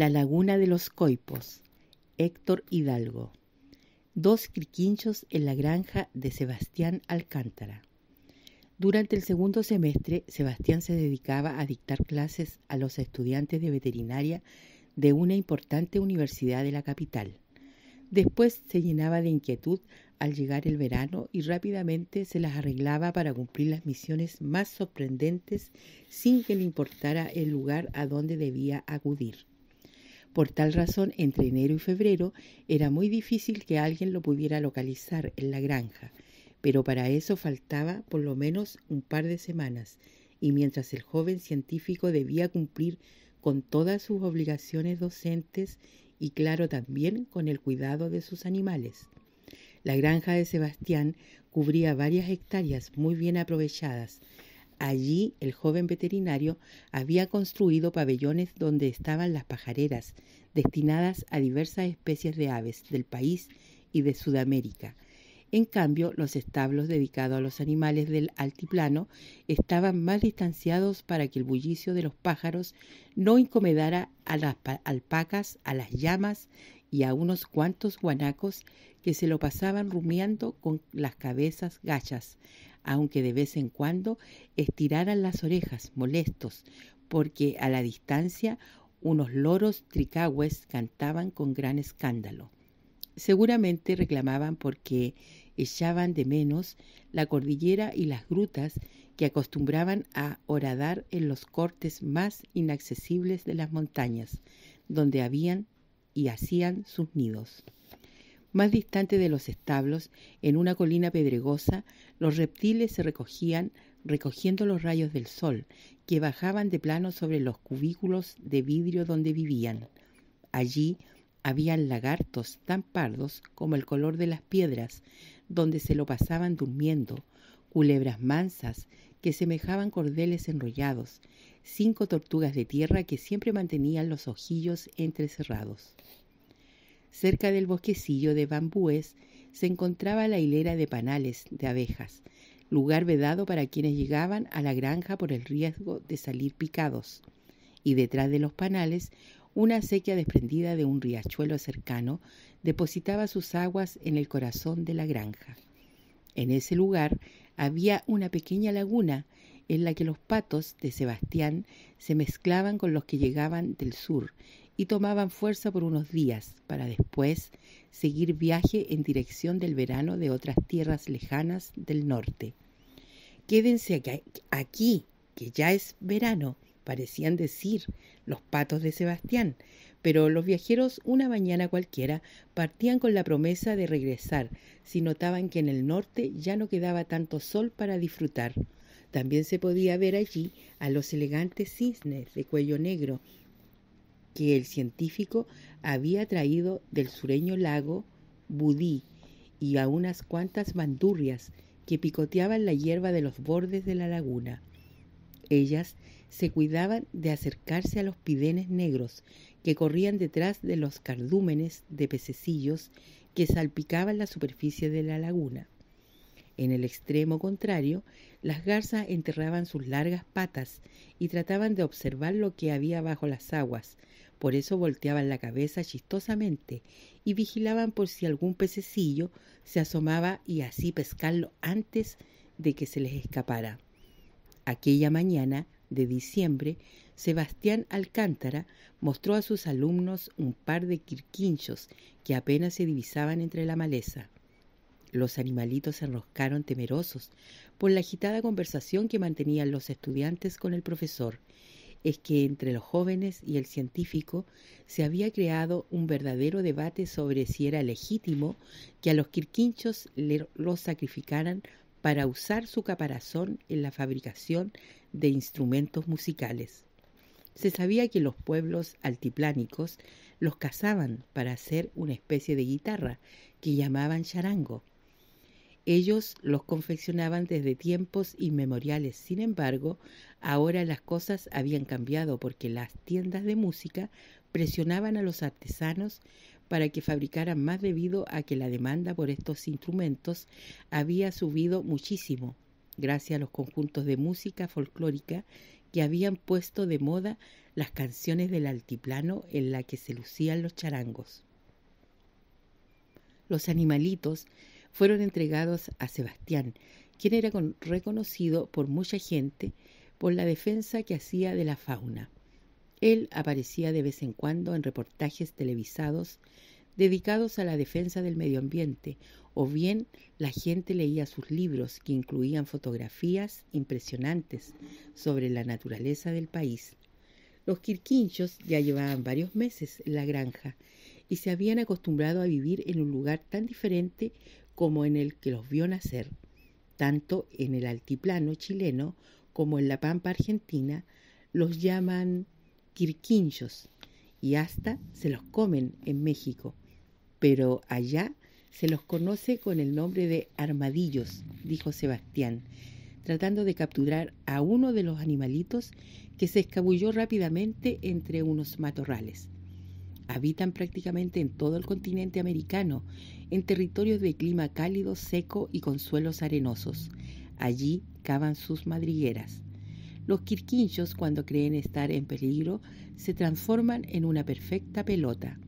La Laguna de los Coipos, Héctor Hidalgo. Dos criquinchos en la granja de Sebastián Alcántara. Durante el segundo semestre, Sebastián se dedicaba a dictar clases a los estudiantes de veterinaria de una importante universidad de la capital. Después se llenaba de inquietud al llegar el verano y rápidamente se las arreglaba para cumplir las misiones más sorprendentes sin que le importara el lugar a donde debía acudir. Por tal razón, entre enero y febrero era muy difícil que alguien lo pudiera localizar en la granja, pero para eso faltaba por lo menos un par de semanas, y mientras el joven científico debía cumplir con todas sus obligaciones docentes y claro también con el cuidado de sus animales. La granja de Sebastián cubría varias hectáreas muy bien aprovechadas, Allí el joven veterinario había construido pabellones donde estaban las pajareras, destinadas a diversas especies de aves del país y de Sudamérica. En cambio, los establos dedicados a los animales del altiplano estaban más distanciados para que el bullicio de los pájaros no incomodara a las alpacas, a las llamas y a unos cuantos guanacos que se lo pasaban rumiando con las cabezas gachas, aunque de vez en cuando estiraran las orejas, molestos, porque a la distancia unos loros tricagües cantaban con gran escándalo. Seguramente reclamaban porque echaban de menos la cordillera y las grutas que acostumbraban a horadar en los cortes más inaccesibles de las montañas, donde habían y hacían sus nidos. Más distante de los establos, en una colina pedregosa, los reptiles se recogían recogiendo los rayos del sol que bajaban de plano sobre los cubículos de vidrio donde vivían. Allí habían lagartos tan pardos como el color de las piedras, donde se lo pasaban durmiendo, culebras mansas que semejaban cordeles enrollados, cinco tortugas de tierra que siempre mantenían los ojillos entrecerrados. Cerca del bosquecillo de bambúes se encontraba la hilera de panales de abejas, lugar vedado para quienes llegaban a la granja por el riesgo de salir picados. Y detrás de los panales, una acequia desprendida de un riachuelo cercano depositaba sus aguas en el corazón de la granja. En ese lugar había una pequeña laguna en la que los patos de Sebastián se mezclaban con los que llegaban del sur y tomaban fuerza por unos días para después seguir viaje en dirección del verano de otras tierras lejanas del norte. Quédense aquí, que ya es verano, parecían decir los patos de Sebastián, pero los viajeros una mañana cualquiera partían con la promesa de regresar si notaban que en el norte ya no quedaba tanto sol para disfrutar. También se podía ver allí a los elegantes cisnes de cuello negro que el científico había traído del sureño lago Budí y a unas cuantas bandurrias que picoteaban la hierba de los bordes de la laguna. Ellas se cuidaban de acercarse a los pidenes negros que corrían detrás de los cardúmenes de pececillos que salpicaban la superficie de la laguna. En el extremo contrario, las garzas enterraban sus largas patas y trataban de observar lo que había bajo las aguas, por eso volteaban la cabeza chistosamente y vigilaban por si algún pececillo se asomaba y así pescarlo antes de que se les escapara. Aquella mañana de diciembre, Sebastián Alcántara mostró a sus alumnos un par de quirquinchos que apenas se divisaban entre la maleza. Los animalitos se enroscaron temerosos por la agitada conversación que mantenían los estudiantes con el profesor, es que entre los jóvenes y el científico se había creado un verdadero debate sobre si era legítimo que a los quirquinchos los sacrificaran para usar su caparazón en la fabricación de instrumentos musicales. Se sabía que los pueblos altiplánicos los cazaban para hacer una especie de guitarra que llamaban charango ellos los confeccionaban desde tiempos inmemoriales. Sin embargo, ahora las cosas habían cambiado porque las tiendas de música presionaban a los artesanos para que fabricaran más debido a que la demanda por estos instrumentos había subido muchísimo, gracias a los conjuntos de música folclórica que habían puesto de moda las canciones del altiplano en la que se lucían los charangos. Los animalitos fueron entregados a Sebastián, quien era reconocido por mucha gente por la defensa que hacía de la fauna. Él aparecía de vez en cuando en reportajes televisados dedicados a la defensa del medio ambiente, o bien la gente leía sus libros que incluían fotografías impresionantes sobre la naturaleza del país. Los quirquinchos ya llevaban varios meses en la granja y se habían acostumbrado a vivir en un lugar tan diferente como en el que los vio nacer, tanto en el altiplano chileno como en la pampa argentina, los llaman quirquinchos y hasta se los comen en México, pero allá se los conoce con el nombre de armadillos, dijo Sebastián, tratando de capturar a uno de los animalitos que se escabulló rápidamente entre unos matorrales. Habitan prácticamente en todo el continente americano en territorios de clima cálido, seco y con suelos arenosos. Allí cavan sus madrigueras. Los quirquinchos, cuando creen estar en peligro, se transforman en una perfecta pelota.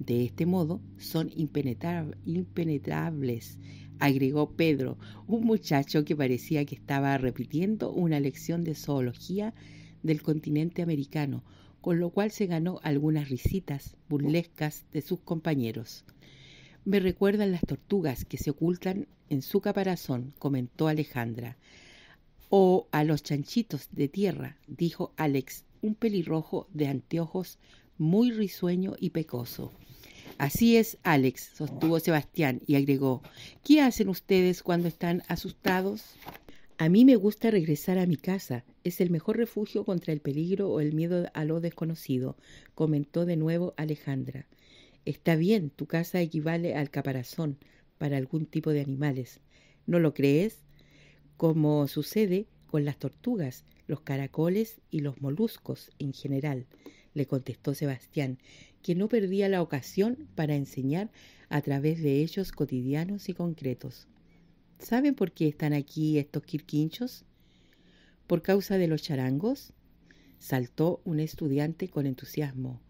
De este modo son impenetrables, agregó Pedro, un muchacho que parecía que estaba repitiendo una lección de zoología del continente americano, con lo cual se ganó algunas risitas burlescas de sus compañeros. Me recuerdan las tortugas que se ocultan en su caparazón, comentó Alejandra. O a los chanchitos de tierra, dijo Alex, un pelirrojo de anteojos muy risueño y pecoso. Así es, Alex, sostuvo Sebastián y agregó, ¿qué hacen ustedes cuando están asustados? A mí me gusta regresar a mi casa, es el mejor refugio contra el peligro o el miedo a lo desconocido, comentó de nuevo Alejandra. Está bien, tu casa equivale al caparazón para algún tipo de animales. ¿No lo crees? Como sucede con las tortugas, los caracoles y los moluscos en general, le contestó Sebastián, que no perdía la ocasión para enseñar a través de hechos cotidianos y concretos. ¿Saben por qué están aquí estos quirquinchos? ¿Por causa de los charangos? Saltó un estudiante con entusiasmo.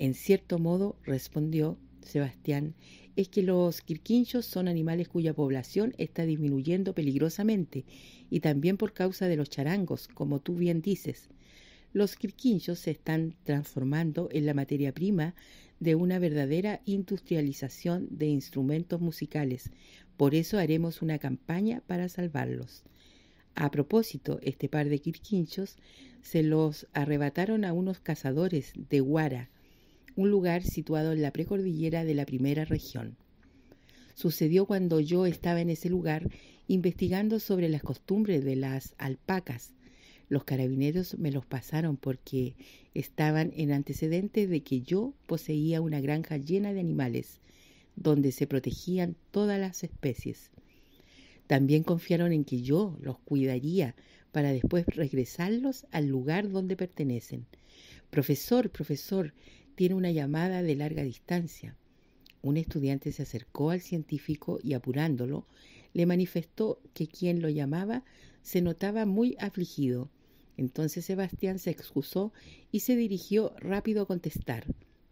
En cierto modo, respondió Sebastián, es que los quirquinchos son animales cuya población está disminuyendo peligrosamente y también por causa de los charangos, como tú bien dices. Los quirquinchos se están transformando en la materia prima de una verdadera industrialización de instrumentos musicales. Por eso haremos una campaña para salvarlos. A propósito, este par de quirquinchos se los arrebataron a unos cazadores de Guara, un lugar situado en la precordillera de la primera región. Sucedió cuando yo estaba en ese lugar investigando sobre las costumbres de las alpacas. Los carabineros me los pasaron porque estaban en antecedentes de que yo poseía una granja llena de animales, donde se protegían todas las especies. También confiaron en que yo los cuidaría para después regresarlos al lugar donde pertenecen. Profesor, profesor, tiene una llamada de larga distancia. Un estudiante se acercó al científico y apurándolo, le manifestó que quien lo llamaba se notaba muy afligido. Entonces Sebastián se excusó y se dirigió rápido a contestar.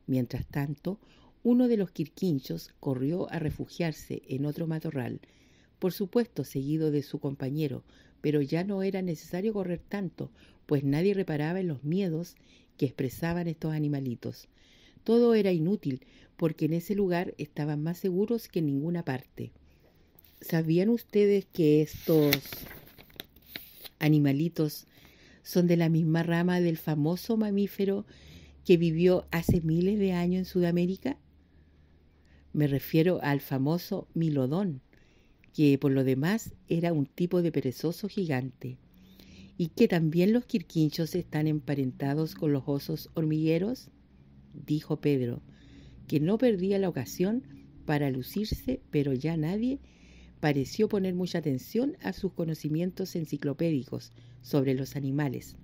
Mientras tanto, uno de los quirquinchos corrió a refugiarse en otro matorral, por supuesto seguido de su compañero, pero ya no era necesario correr tanto, pues nadie reparaba en los miedos que expresaban estos animalitos. Todo era inútil, porque en ese lugar estaban más seguros que en ninguna parte. ¿Sabían ustedes que estos animalitos son de la misma rama del famoso mamífero que vivió hace miles de años en Sudamérica? Me refiero al famoso milodón, que por lo demás era un tipo de perezoso gigante, y que también los quirquinchos están emparentados con los osos hormigueros dijo Pedro, que no perdía la ocasión para lucirse, pero ya nadie pareció poner mucha atención a sus conocimientos enciclopédicos sobre los animales.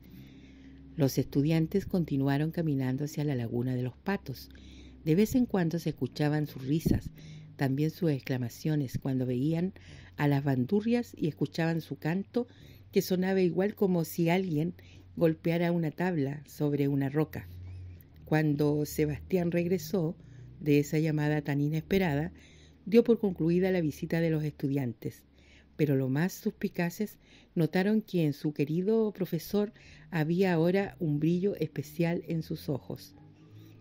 Los estudiantes continuaron caminando hacia la laguna de los patos. De vez en cuando se escuchaban sus risas, también sus exclamaciones cuando veían a las bandurrias y escuchaban su canto que sonaba igual como si alguien golpeara una tabla sobre una roca. Cuando Sebastián regresó de esa llamada tan inesperada, dio por concluida la visita de los estudiantes, pero los más suspicaces notaron que en su querido profesor había ahora un brillo especial en sus ojos.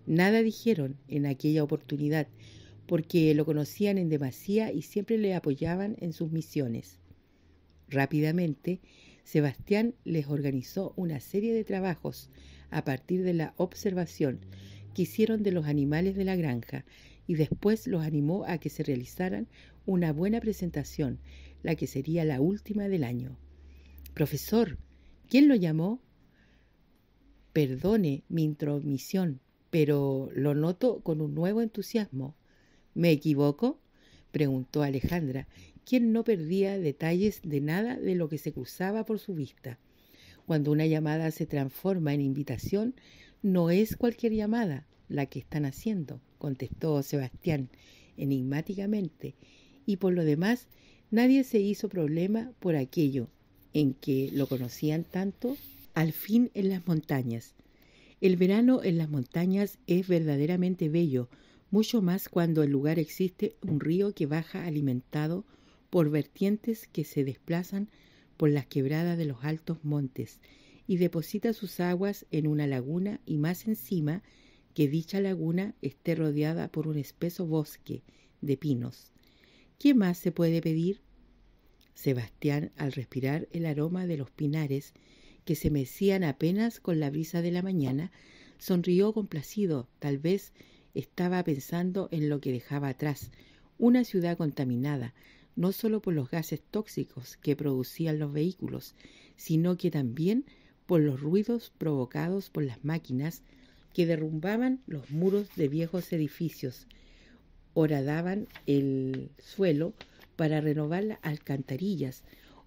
Nada dijeron en aquella oportunidad, porque lo conocían en demasía y siempre le apoyaban en sus misiones. Rápidamente, Sebastián les organizó una serie de trabajos a partir de la observación que hicieron de los animales de la granja y después los animó a que se realizaran una buena presentación, la que sería la última del año. Profesor, ¿quién lo llamó? Perdone mi intromisión, pero lo noto con un nuevo entusiasmo. ¿Me equivoco? preguntó Alejandra, quien no perdía detalles de nada de lo que se cruzaba por su vista. Cuando una llamada se transforma en invitación, no es cualquier llamada la que están haciendo, contestó Sebastián enigmáticamente, y por lo demás nadie se hizo problema por aquello en que lo conocían tanto, al fin en las montañas. El verano en las montañas es verdaderamente bello, mucho más cuando en lugar existe un río que baja alimentado por vertientes que se desplazan por las quebradas de los altos montes y deposita sus aguas en una laguna y más encima que dicha laguna esté rodeada por un espeso bosque de pinos. ¿Qué más se puede pedir? Sebastián, al respirar el aroma de los pinares, que se mecían apenas con la brisa de la mañana, sonrió complacido, tal vez estaba pensando en lo que dejaba atrás, una ciudad contaminada, no solo por los gases tóxicos que producían los vehículos, sino que también por los ruidos provocados por las máquinas que derrumbaban los muros de viejos edificios, horadaban el suelo para renovar las alcantarillas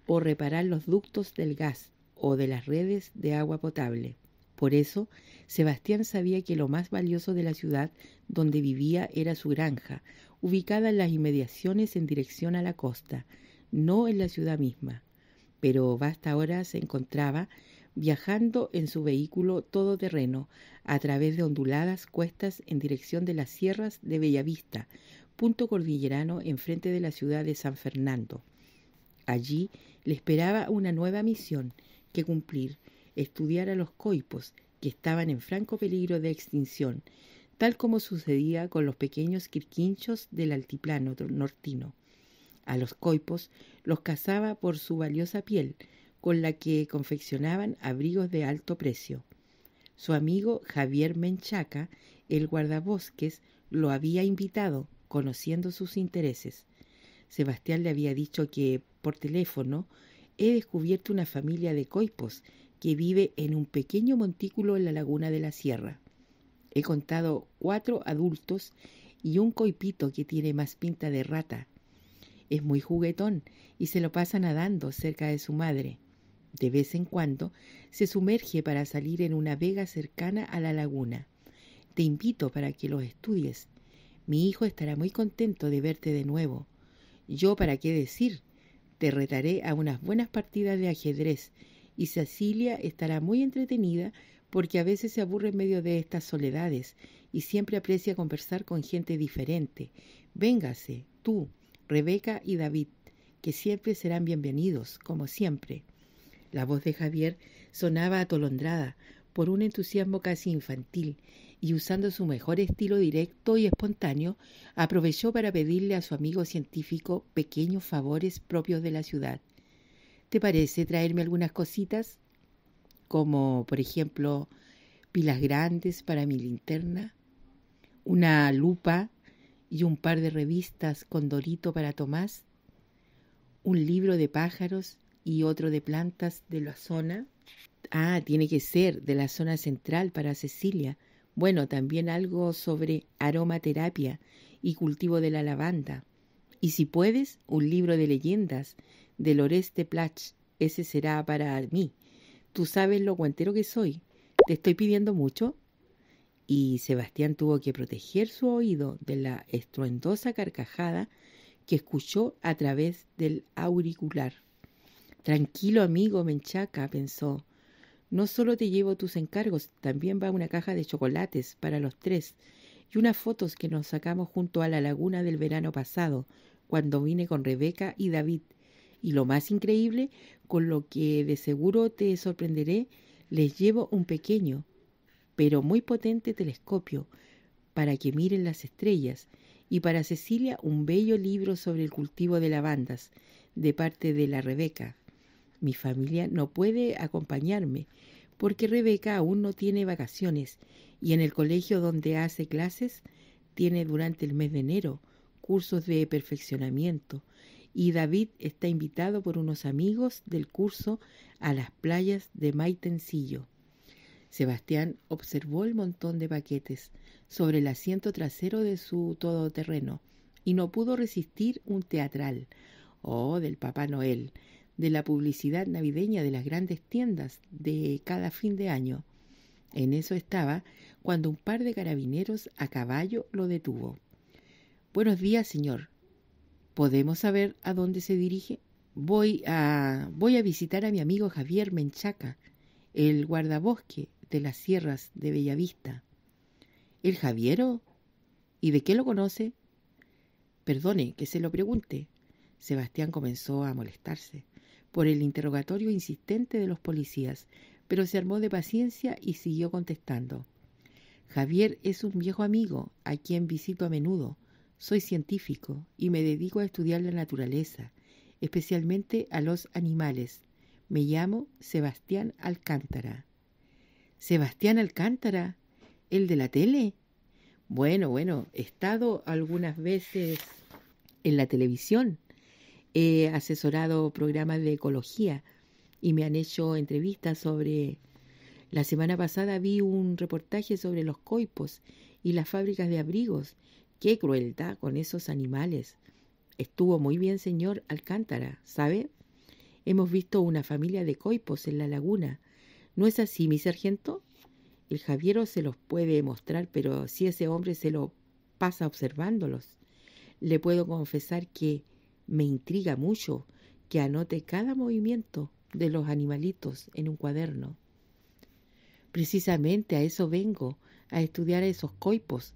o reparar los ductos del gas o de las redes de agua potable. Por eso, Sebastián sabía que lo más valioso de la ciudad donde vivía era su granja, ubicada en las inmediaciones en dirección a la costa, no en la ciudad misma. Pero Basta ahora se encontraba viajando en su vehículo todoterreno a través de onduladas cuestas en dirección de las sierras de Bellavista, punto cordillerano enfrente de la ciudad de San Fernando. Allí le esperaba una nueva misión que cumplir, estudiar a los coipos que estaban en franco peligro de extinción tal como sucedía con los pequeños quirquinchos del altiplano nortino. A los coipos los cazaba por su valiosa piel, con la que confeccionaban abrigos de alto precio. Su amigo Javier Menchaca, el guardabosques, lo había invitado, conociendo sus intereses. Sebastián le había dicho que, por teléfono, he descubierto una familia de coipos que vive en un pequeño montículo en la laguna de la sierra. He contado cuatro adultos y un coipito que tiene más pinta de rata. Es muy juguetón y se lo pasa nadando cerca de su madre. De vez en cuando se sumerge para salir en una vega cercana a la laguna. Te invito para que los estudies. Mi hijo estará muy contento de verte de nuevo. Yo, ¿para qué decir? Te retaré a unas buenas partidas de ajedrez y Cecilia estará muy entretenida porque a veces se aburre en medio de estas soledades y siempre aprecia conversar con gente diferente. Véngase, tú, Rebeca y David, que siempre serán bienvenidos, como siempre. La voz de Javier sonaba atolondrada por un entusiasmo casi infantil y usando su mejor estilo directo y espontáneo, aprovechó para pedirle a su amigo científico pequeños favores propios de la ciudad. ¿Te parece traerme algunas cositas? como por ejemplo pilas grandes para mi linterna, una lupa y un par de revistas con dorito para Tomás, un libro de pájaros y otro de plantas de la zona. Ah, tiene que ser de la zona central para Cecilia. Bueno, también algo sobre aromaterapia y cultivo de la lavanda. Y si puedes, un libro de leyendas de Loreste Plach. Ese será para mí tú sabes lo guantero que soy, te estoy pidiendo mucho. Y Sebastián tuvo que proteger su oído de la estruendosa carcajada que escuchó a través del auricular. Tranquilo amigo Menchaca, pensó, no solo te llevo tus encargos, también va una caja de chocolates para los tres y unas fotos que nos sacamos junto a la laguna del verano pasado, cuando vine con Rebeca y David y lo más increíble, con lo que de seguro te sorprenderé, les llevo un pequeño, pero muy potente telescopio para que miren las estrellas y para Cecilia un bello libro sobre el cultivo de lavandas de parte de la Rebeca. Mi familia no puede acompañarme porque Rebeca aún no tiene vacaciones y en el colegio donde hace clases tiene durante el mes de enero cursos de perfeccionamiento y David está invitado por unos amigos del curso a las playas de Maitencillo. Sebastián observó el montón de paquetes sobre el asiento trasero de su todoterreno y no pudo resistir un teatral, oh, del Papá Noel, de la publicidad navideña de las grandes tiendas de cada fin de año. En eso estaba cuando un par de carabineros a caballo lo detuvo. Buenos días, señor, ¿Podemos saber a dónde se dirige? Voy a, voy a visitar a mi amigo Javier Menchaca, el guardabosque de las sierras de Bellavista. ¿El Javiero? ¿Y de qué lo conoce? Perdone que se lo pregunte. Sebastián comenzó a molestarse por el interrogatorio insistente de los policías, pero se armó de paciencia y siguió contestando. Javier es un viejo amigo a quien visito a menudo. Soy científico y me dedico a estudiar la naturaleza, especialmente a los animales. Me llamo Sebastián Alcántara. Sebastián Alcántara, el de la tele. Bueno, bueno, he estado algunas veces en la televisión. He asesorado programas de ecología y me han hecho entrevistas sobre... La semana pasada vi un reportaje sobre los coipos y las fábricas de abrigos Qué crueldad con esos animales. Estuvo muy bien, señor Alcántara, ¿sabe? Hemos visto una familia de coipos en la laguna. ¿No es así, mi sargento? El Javiero se los puede mostrar, pero si ese hombre se lo pasa observándolos, le puedo confesar que me intriga mucho que anote cada movimiento de los animalitos en un cuaderno. Precisamente a eso vengo, a estudiar a esos coipos,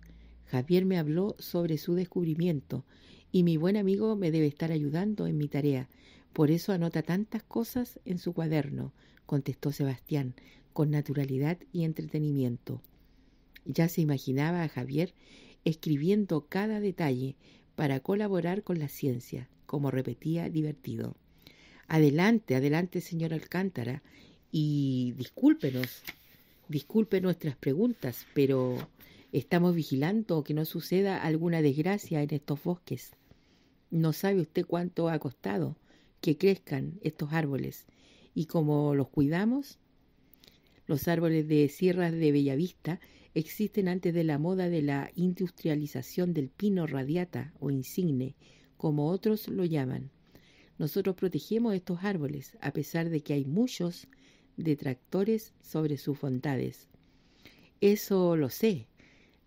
Javier me habló sobre su descubrimiento y mi buen amigo me debe estar ayudando en mi tarea. Por eso anota tantas cosas en su cuaderno, contestó Sebastián, con naturalidad y entretenimiento. Ya se imaginaba a Javier escribiendo cada detalle para colaborar con la ciencia, como repetía divertido. Adelante, adelante, señor Alcántara, y discúlpenos, disculpen nuestras preguntas, pero Estamos vigilando que no suceda alguna desgracia en estos bosques. No sabe usted cuánto ha costado que crezcan estos árboles y cómo los cuidamos. Los árboles de sierras de Bellavista existen antes de la moda de la industrialización del pino radiata o insigne, como otros lo llaman. Nosotros protegemos estos árboles, a pesar de que hay muchos detractores sobre sus fontades. Eso lo sé,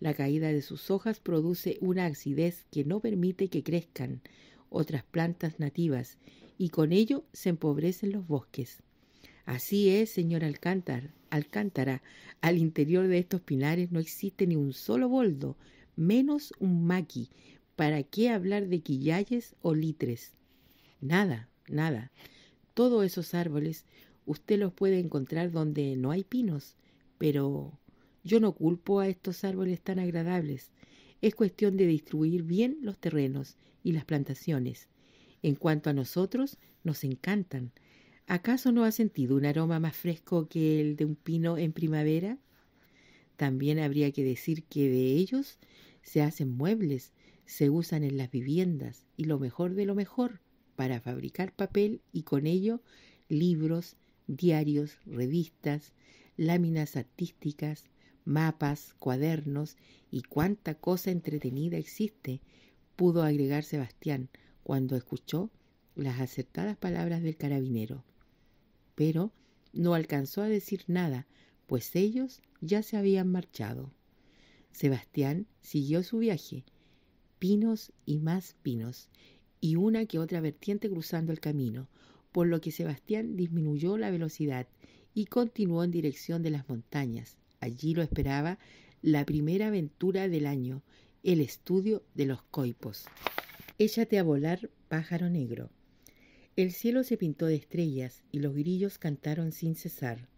la caída de sus hojas produce una acidez que no permite que crezcan otras plantas nativas y con ello se empobrecen los bosques. Así es, señor Alcántara. Alcántara, al interior de estos pinares no existe ni un solo boldo, menos un maqui. ¿Para qué hablar de quillayes o litres? Nada, nada. Todos esos árboles usted los puede encontrar donde no hay pinos, pero yo no culpo a estos árboles tan agradables. Es cuestión de distribuir bien los terrenos y las plantaciones. En cuanto a nosotros, nos encantan. ¿Acaso no has sentido un aroma más fresco que el de un pino en primavera? También habría que decir que de ellos se hacen muebles, se usan en las viviendas y lo mejor de lo mejor para fabricar papel y con ello libros, diarios, revistas, láminas artísticas, mapas, cuadernos y cuánta cosa entretenida existe, pudo agregar Sebastián cuando escuchó las acertadas palabras del carabinero. Pero no alcanzó a decir nada, pues ellos ya se habían marchado. Sebastián siguió su viaje, pinos y más pinos, y una que otra vertiente cruzando el camino, por lo que Sebastián disminuyó la velocidad y continuó en dirección de las montañas, Allí lo esperaba la primera aventura del año, el estudio de los coipos. Échate a volar, pájaro negro. El cielo se pintó de estrellas y los grillos cantaron sin cesar.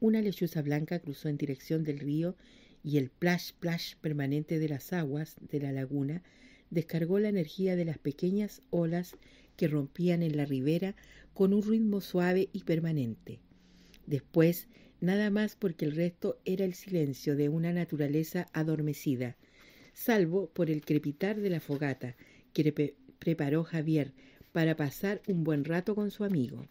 Una lechuza blanca cruzó en dirección del río y el plash plash permanente de las aguas de la laguna descargó la energía de las pequeñas olas que rompían en la ribera con un ritmo suave y permanente. Después nada más porque el resto era el silencio de una naturaleza adormecida, salvo por el crepitar de la fogata que preparó Javier para pasar un buen rato con su amigo.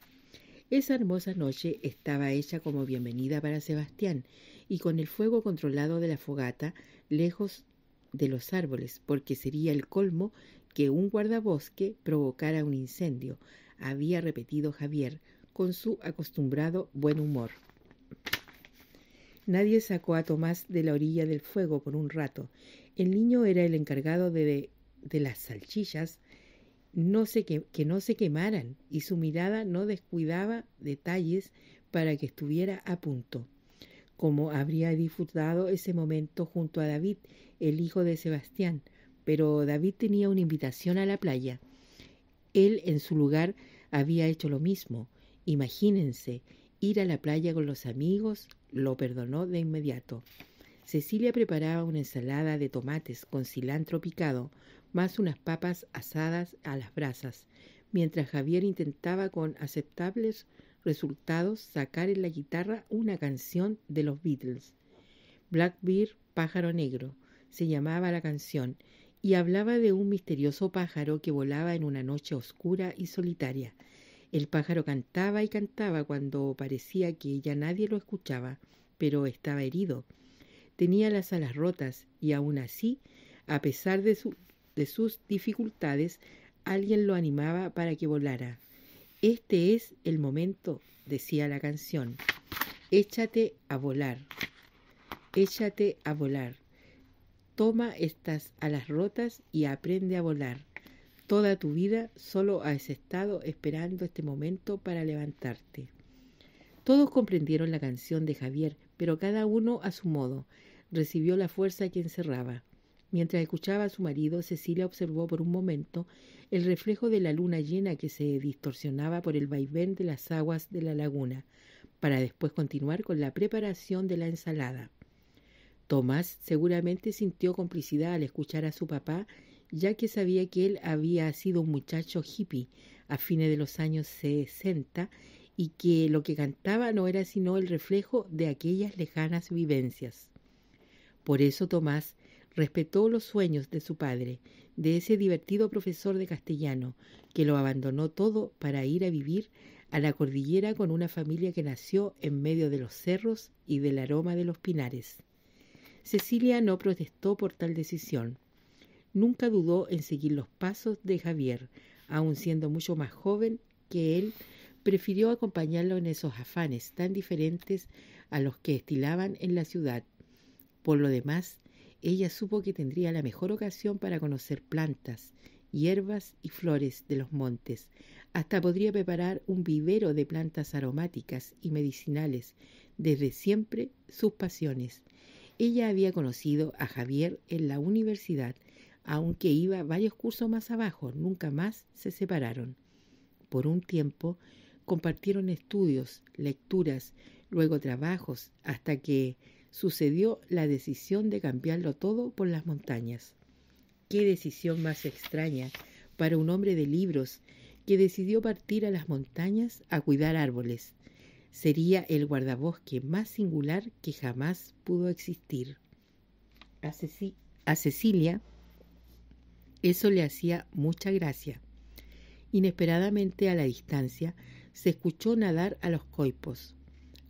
Esa hermosa noche estaba hecha como bienvenida para Sebastián, y con el fuego controlado de la fogata, lejos de los árboles, porque sería el colmo que un guardabosque provocara un incendio, había repetido Javier, con su acostumbrado buen humor. Nadie sacó a Tomás de la orilla del fuego por un rato. El niño era el encargado de, de, las salchichas no que, que no se quemaran y su mirada no descuidaba detalles para que estuviera a punto. Como habría disfrutado ese momento junto a David, el hijo de Sebastián, pero David tenía una invitación a la playa. Él en su lugar había hecho lo mismo. Imagínense, Ir a la playa con los amigos lo perdonó de inmediato. Cecilia preparaba una ensalada de tomates con cilantro picado, más unas papas asadas a las brasas, mientras Javier intentaba con aceptables resultados sacar en la guitarra una canción de los Beatles. Blackbeard, pájaro negro, se llamaba la canción, y hablaba de un misterioso pájaro que volaba en una noche oscura y solitaria, el pájaro cantaba y cantaba cuando parecía que ya nadie lo escuchaba, pero estaba herido. Tenía las alas rotas y aún así, a pesar de, sus dificultades, alguien lo animaba para que volara. Este es el momento, decía la canción. Échate a volar. Échate a volar. Toma estas alas rotas y aprende a volar. Toda tu vida solo has estado esperando este momento para levantarte. Todos comprendieron la canción de Javier, pero cada uno a su modo recibió la fuerza que encerraba. Mientras escuchaba a su marido, Cecilia observó por un momento el reflejo de la luna llena que se distorsionaba por el vaivén de las aguas de la laguna, para después continuar con la preparación de la ensalada. Tomás seguramente sintió complicidad al escuchar a su papá ya que sabía que él había sido un muchacho hippie a fines de los años sesenta y que lo que cantaba no era sino el reflejo de aquellas lejanas vivencias. Por eso Tomás respetó los sueños de su padre, de ese divertido profesor de castellano, que lo abandonó todo para ir a vivir a la cordillera con una familia que nació en medio de los cerros y del aroma de los pinares. Cecilia no protestó por tal decisión nunca dudó en seguir los pasos de Javier, aun siendo mucho más joven que él, prefirió acompañarlo en esos afanes tan diferentes a los que estilaban en la ciudad. Por lo demás, ella supo que tendría la mejor ocasión para conocer plantas, hierbas y flores de los montes. Hasta podría preparar un vivero de plantas aromáticas y medicinales, desde siempre sus pasiones. Ella había conocido a Javier en la universidad aunque iba varios cursos más abajo, nunca más se separaron. Por un tiempo compartieron estudios, lecturas, luego trabajos, hasta que sucedió la decisión de cambiarlo todo por las montañas. Qué decisión más extraña para un hombre de libros que decidió partir a las montañas a cuidar árboles. Sería el guardabosque más singular que jamás pudo existir. A, Cecilia eso le hacía mucha gracia. Inesperadamente a la distancia se escuchó nadar a los coipos.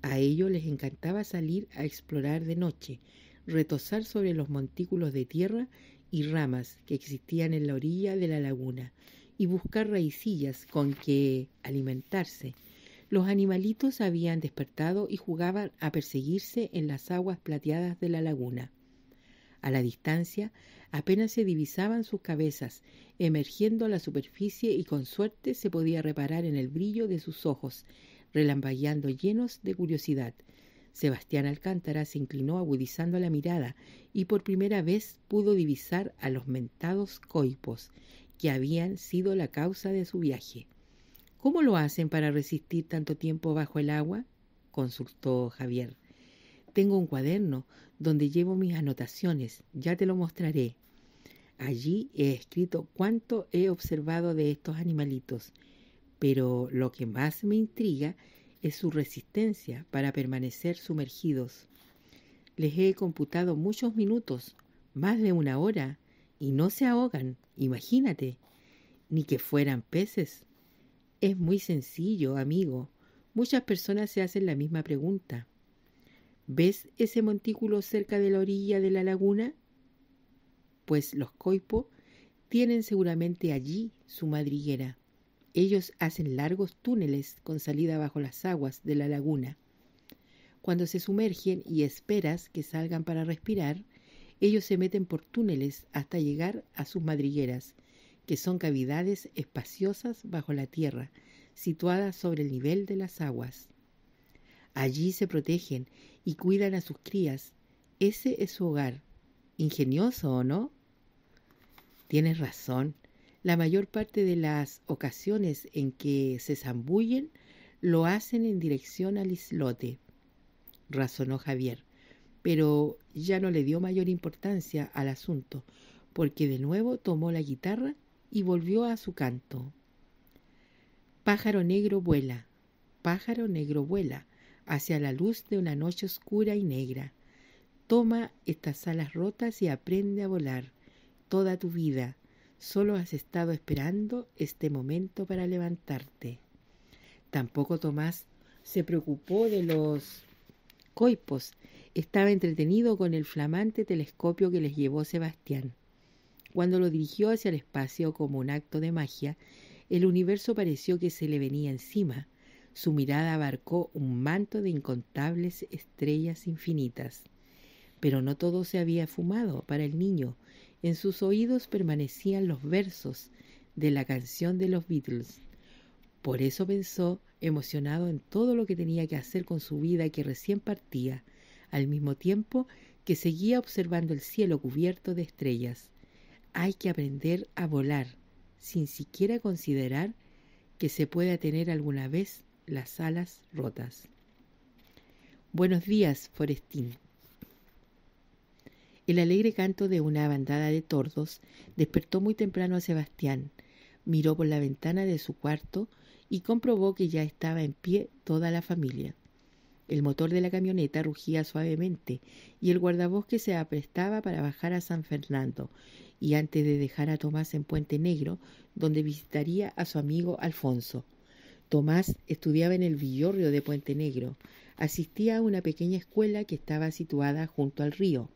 A ellos les encantaba salir a explorar de noche, retosar sobre los montículos de tierra y ramas que existían en la orilla de la laguna y buscar raicillas con que alimentarse. Los animalitos habían despertado y jugaban a perseguirse en las aguas plateadas de la laguna. A la distancia apenas se divisaban sus cabezas, emergiendo a la superficie y con suerte se podía reparar en el brillo de sus ojos, relambayando llenos de curiosidad. Sebastián Alcántara se inclinó agudizando la mirada y por primera vez pudo divisar a los mentados coipos, que habían sido la causa de su viaje. ¿Cómo lo hacen para resistir tanto tiempo bajo el agua? consultó Javier. Tengo un cuaderno donde llevo mis anotaciones, ya te lo mostraré. Allí he escrito cuánto he observado de estos animalitos, pero lo que más me intriga es su resistencia para permanecer sumergidos. Les he computado muchos minutos, más de una hora, y no se ahogan, imagínate, ni que fueran peces. Es muy sencillo, amigo. Muchas personas se hacen la misma pregunta. ¿Ves ese montículo cerca de la orilla de la laguna? Pues los coipo tienen seguramente allí su madriguera. Ellos hacen largos túneles con salida bajo las aguas de la laguna. Cuando se sumergen y esperas que salgan para respirar, ellos se meten por túneles hasta llegar a sus madrigueras, que son cavidades espaciosas bajo la tierra, situadas sobre el nivel de las aguas. Allí se protegen y cuidan a sus crías. Ese es su hogar. Ingenioso, ¿o no? Tienes razón. La mayor parte de las ocasiones en que se zambullen lo hacen en dirección al islote, razonó Javier, pero ya no le dio mayor importancia al asunto, porque de nuevo tomó la guitarra y volvió a su canto. Pájaro negro vuela, pájaro negro vuela, hacia la luz de una noche oscura y negra. Toma estas alas rotas y aprende a volar. Toda tu vida solo has estado esperando este momento para levantarte. Tampoco Tomás se preocupó de los coipos. Estaba entretenido con el flamante telescopio que les llevó Sebastián. Cuando lo dirigió hacia el espacio como un acto de magia, el universo pareció que se le venía encima. Su mirada abarcó un manto de incontables estrellas infinitas. Pero no todo se había fumado para el niño. En sus oídos permanecían los versos de la canción de los Beatles. Por eso pensó, emocionado en todo lo que tenía que hacer con su vida que recién partía, al mismo tiempo que seguía observando el cielo cubierto de estrellas. Hay que aprender a volar, sin siquiera considerar que se pueda tener alguna vez las alas rotas. Buenos días, Forestín. El alegre canto de una bandada de tordos despertó muy temprano a Sebastián. Miró por la ventana de su cuarto y comprobó que ya estaba en pie toda la familia. El motor de la camioneta rugía suavemente y el guardabosque se aprestaba para bajar a San Fernando y antes de dejar a Tomás en Puente Negro, donde visitaría a su amigo Alfonso. Tomás estudiaba en el Villorrio de Puente Negro. Asistía a una pequeña escuela que estaba situada junto al río.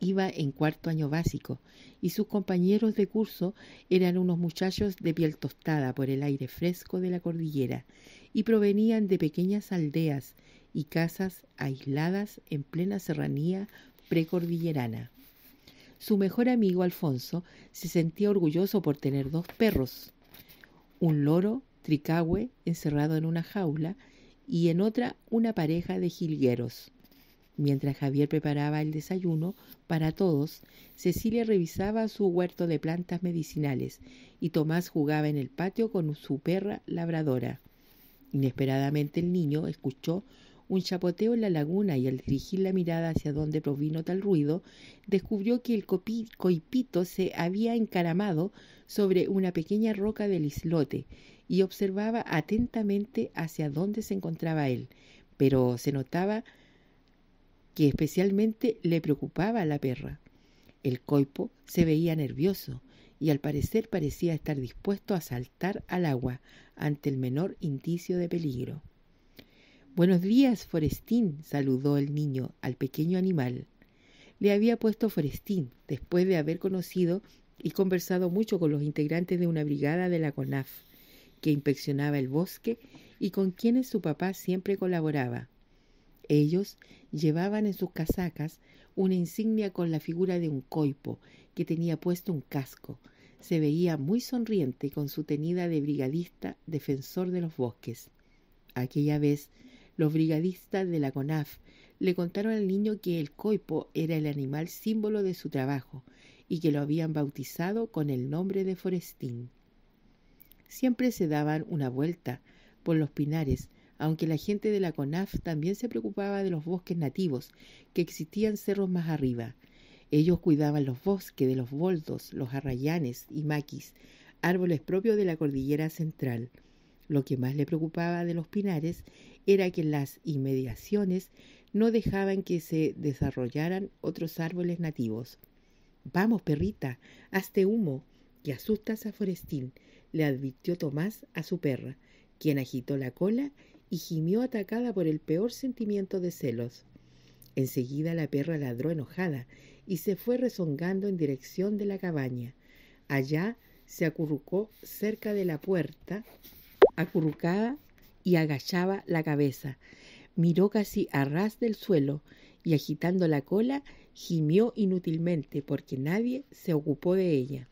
Iba en cuarto año básico y sus compañeros de curso eran unos muchachos de piel tostada por el aire fresco de la cordillera y provenían de pequeñas aldeas y casas aisladas en plena serranía precordillerana. Su mejor amigo Alfonso se sentía orgulloso por tener dos perros, un loro Tricahue encerrado en una jaula y en otra una pareja de jilgueros. Mientras Javier preparaba el desayuno para todos, Cecilia revisaba su huerto de plantas medicinales y Tomás jugaba en el patio con su perra labradora. Inesperadamente el niño escuchó un chapoteo en la laguna y al dirigir la mirada hacia donde provino tal ruido, descubrió que el coipito se había encaramado sobre una pequeña roca del islote y observaba atentamente hacia dónde se encontraba él, pero se notaba que especialmente le preocupaba a la perra. El coipo se veía nervioso y al parecer parecía estar dispuesto a saltar al agua ante el menor indicio de peligro. Buenos días, Forestín, saludó el niño al pequeño animal. Le había puesto Forestín después de haber conocido y conversado mucho con los integrantes de una brigada de la CONAF que inspeccionaba el bosque y con quienes su papá siempre colaboraba. Ellos llevaban en sus casacas una insignia con la figura de un coipo que tenía puesto un casco. Se veía muy sonriente con su tenida de brigadista defensor de los bosques. Aquella vez, los brigadistas de la CONAF le contaron al niño que el coipo era el animal símbolo de su trabajo y que lo habían bautizado con el nombre de Forestín siempre se daban una vuelta por los pinares, aunque la gente de la CONAF también se preocupaba de los bosques nativos que existían cerros más arriba. Ellos cuidaban los bosques de los boldos, los arrayanes y maquis, árboles propios de la cordillera central. Lo que más le preocupaba de los pinares era que las inmediaciones no dejaban que se desarrollaran otros árboles nativos. Vamos, perrita, hazte humo, que asustas a Forestín, le advirtió Tomás a su perra, quien agitó la cola y gimió atacada por el peor sentimiento de celos. Enseguida la perra ladró enojada y se fue rezongando en dirección de la cabaña. Allá se acurrucó cerca de la puerta, acurrucada y agachaba la cabeza. Miró casi a ras del suelo y agitando la cola gimió inútilmente porque nadie se ocupó de ella.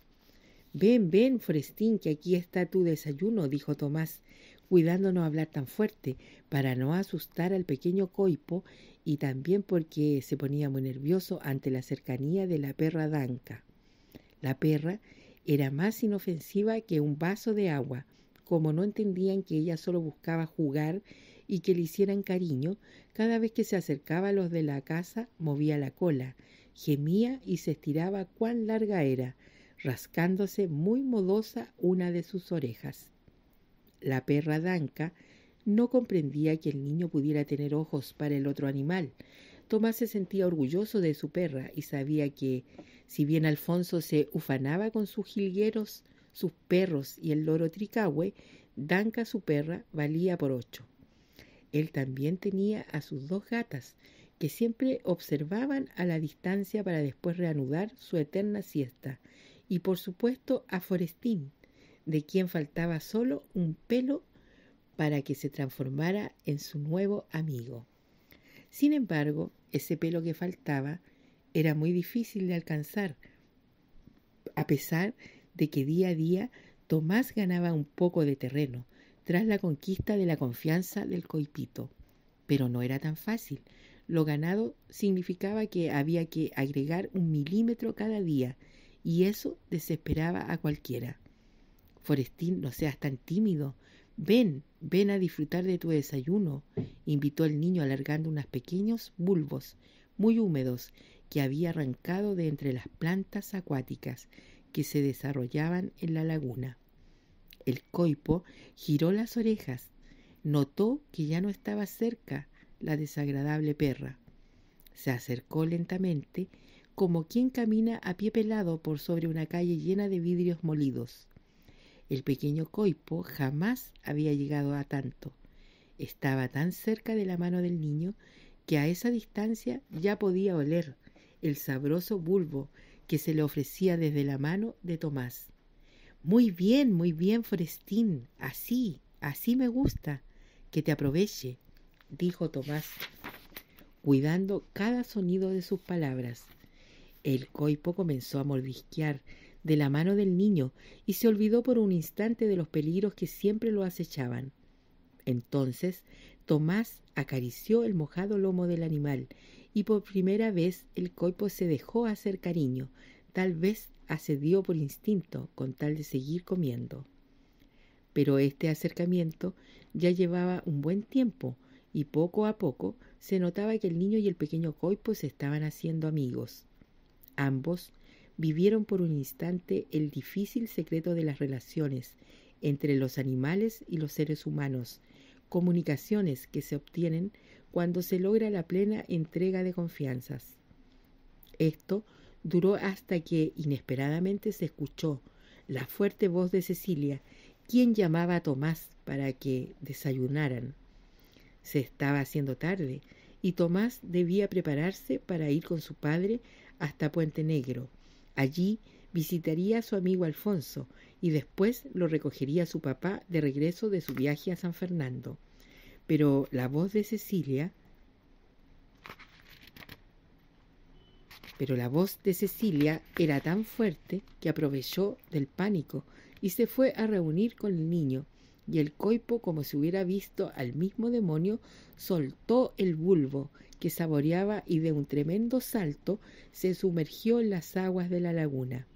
Ven, ven, Forestín, que aquí está tu desayuno, dijo Tomás, cuidando no hablar tan fuerte, para no asustar al pequeño coipo y también porque se ponía muy nervioso ante la cercanía de la perra danca. La perra era más inofensiva que un vaso de agua. Como no entendían que ella solo buscaba jugar y que le hicieran cariño, cada vez que se acercaba a los de la casa movía la cola, gemía y se estiraba cuán larga era rascándose muy modosa una de sus orejas. La perra danca no comprendía que el niño pudiera tener ojos para el otro animal. Tomás se sentía orgulloso de su perra y sabía que, si bien Alfonso se ufanaba con sus jilgueros, sus perros y el loro tricahue, Danca su perra valía por ocho. Él también tenía a sus dos gatas, que siempre observaban a la distancia para después reanudar su eterna siesta, y por supuesto a Forestín, de quien faltaba solo un pelo para que se transformara en su nuevo amigo. Sin embargo, ese pelo que faltaba era muy difícil de alcanzar, a pesar de que día a día Tomás ganaba un poco de terreno tras la conquista de la confianza del coipito. Pero no era tan fácil. Lo ganado significaba que había que agregar un milímetro cada día y eso desesperaba a cualquiera. Forestín, no seas tan tímido. Ven, ven a disfrutar de tu desayuno, invitó el niño alargando unos pequeños bulbos muy húmedos que había arrancado de entre las plantas acuáticas que se desarrollaban en la laguna. El coipo giró las orejas, notó que ya no estaba cerca la desagradable perra. Se acercó lentamente como quien camina a pie pelado por sobre una calle llena de vidrios molidos. El pequeño coipo jamás había llegado a tanto. Estaba tan cerca de la mano del niño que a esa distancia ya podía oler el sabroso bulbo que se le ofrecía desde la mano de Tomás. Muy bien, muy bien, Forestín, así, así me gusta, que te aproveche, dijo Tomás, cuidando cada sonido de sus palabras. El coipo comenzó a mordisquear de la mano del niño y se olvidó por un instante de los peligros que siempre lo acechaban. Entonces Tomás acarició el mojado lomo del animal y por primera vez el coipo se dejó hacer cariño, tal vez accedió por instinto con tal de seguir comiendo. Pero este acercamiento ya llevaba un buen tiempo y poco a poco se notaba que el niño y el pequeño coipo se estaban haciendo amigos. Ambos vivieron por un instante el difícil secreto de las relaciones entre los animales y los seres humanos, comunicaciones que se obtienen cuando se logra la plena entrega de confianzas. Esto duró hasta que inesperadamente se escuchó la fuerte voz de Cecilia, quien llamaba a Tomás para que desayunaran. Se estaba haciendo tarde y Tomás debía prepararse para ir con su padre hasta Puente Negro. Allí visitaría a su amigo Alfonso y después lo recogería su papá de regreso de su viaje a San Fernando. Pero la voz de Cecilia... Pero la voz de Cecilia era tan fuerte que aprovechó del pánico y se fue a reunir con el niño, y el coipo, como si hubiera visto al mismo demonio, soltó el bulbo que saboreaba y de un tremendo salto se sumergió en las aguas de la laguna.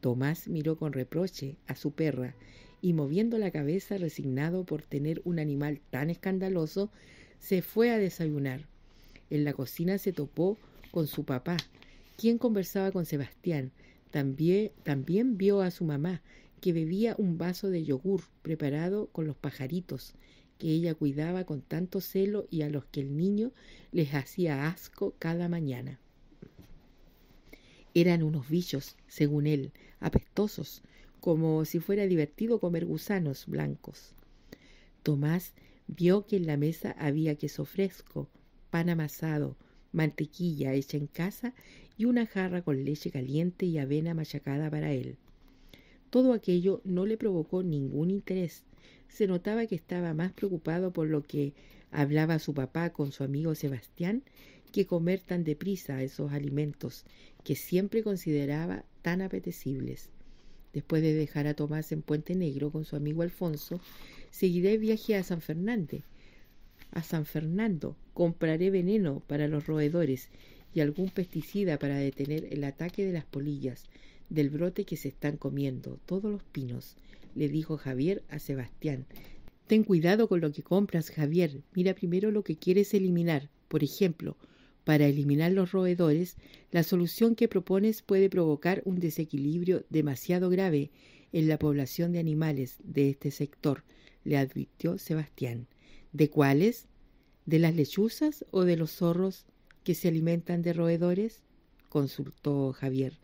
Tomás miró con reproche a su perra y moviendo la cabeza resignado por tener un animal tan escandaloso, se fue a desayunar. En la cocina se topó con su papá, quien conversaba con Sebastián. También, también vio a su mamá, que bebía un vaso de yogur preparado con los pajaritos que ella cuidaba con tanto celo y a los que el niño les hacía asco cada mañana. Eran unos bichos, según él, apestosos, como si fuera divertido comer gusanos blancos. Tomás vio que en la mesa había queso fresco, pan amasado, mantequilla hecha en casa y una jarra con leche caliente y avena machacada para él. Todo aquello no le provocó ningún interés. Se notaba que estaba más preocupado por lo que hablaba su papá con su amigo Sebastián que comer tan deprisa esos alimentos que siempre consideraba tan apetecibles. Después de dejar a Tomás en Puente Negro con su amigo Alfonso, seguiré viaje a San Fernando. A San Fernando compraré veneno para los roedores y algún pesticida para detener el ataque de las polillas del brote que se están comiendo todos los pinos, le dijo Javier a Sebastián. Ten cuidado con lo que compras, Javier. Mira primero lo que quieres eliminar. Por ejemplo, para eliminar los roedores, la solución que propones puede provocar un desequilibrio demasiado grave en la población de animales de este sector, le advirtió Sebastián. ¿De cuáles? ¿De las lechuzas o de los zorros que se alimentan de roedores? consultó Javier.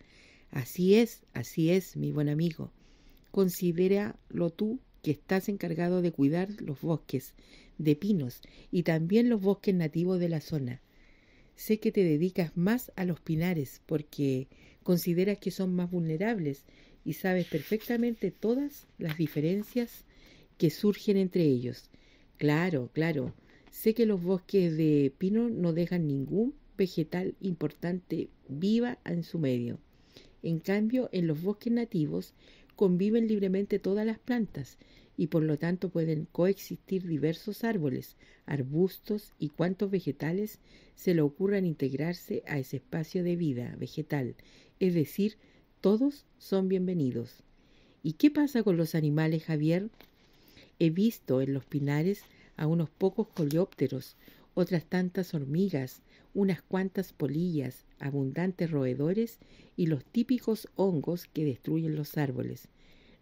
Así es, así es, mi buen amigo. Considéralo tú que estás encargado de cuidar los bosques de pinos y también los bosques nativos de la zona. Sé que te dedicas más a los pinares porque consideras que son más vulnerables y sabes perfectamente todas las diferencias que surgen entre ellos. Claro, claro, sé que los bosques de pino no dejan ningún vegetal importante viva en su medio. En cambio, en los bosques nativos conviven libremente todas las plantas y por lo tanto pueden coexistir diversos árboles, arbustos y cuantos vegetales se le ocurran integrarse a ese espacio de vida vegetal, es decir, todos son bienvenidos. ¿Y qué pasa con los animales, Javier? He visto en los pinares a unos pocos coleópteros, otras tantas hormigas, unas cuantas polillas, abundantes roedores y los típicos hongos que destruyen los árboles.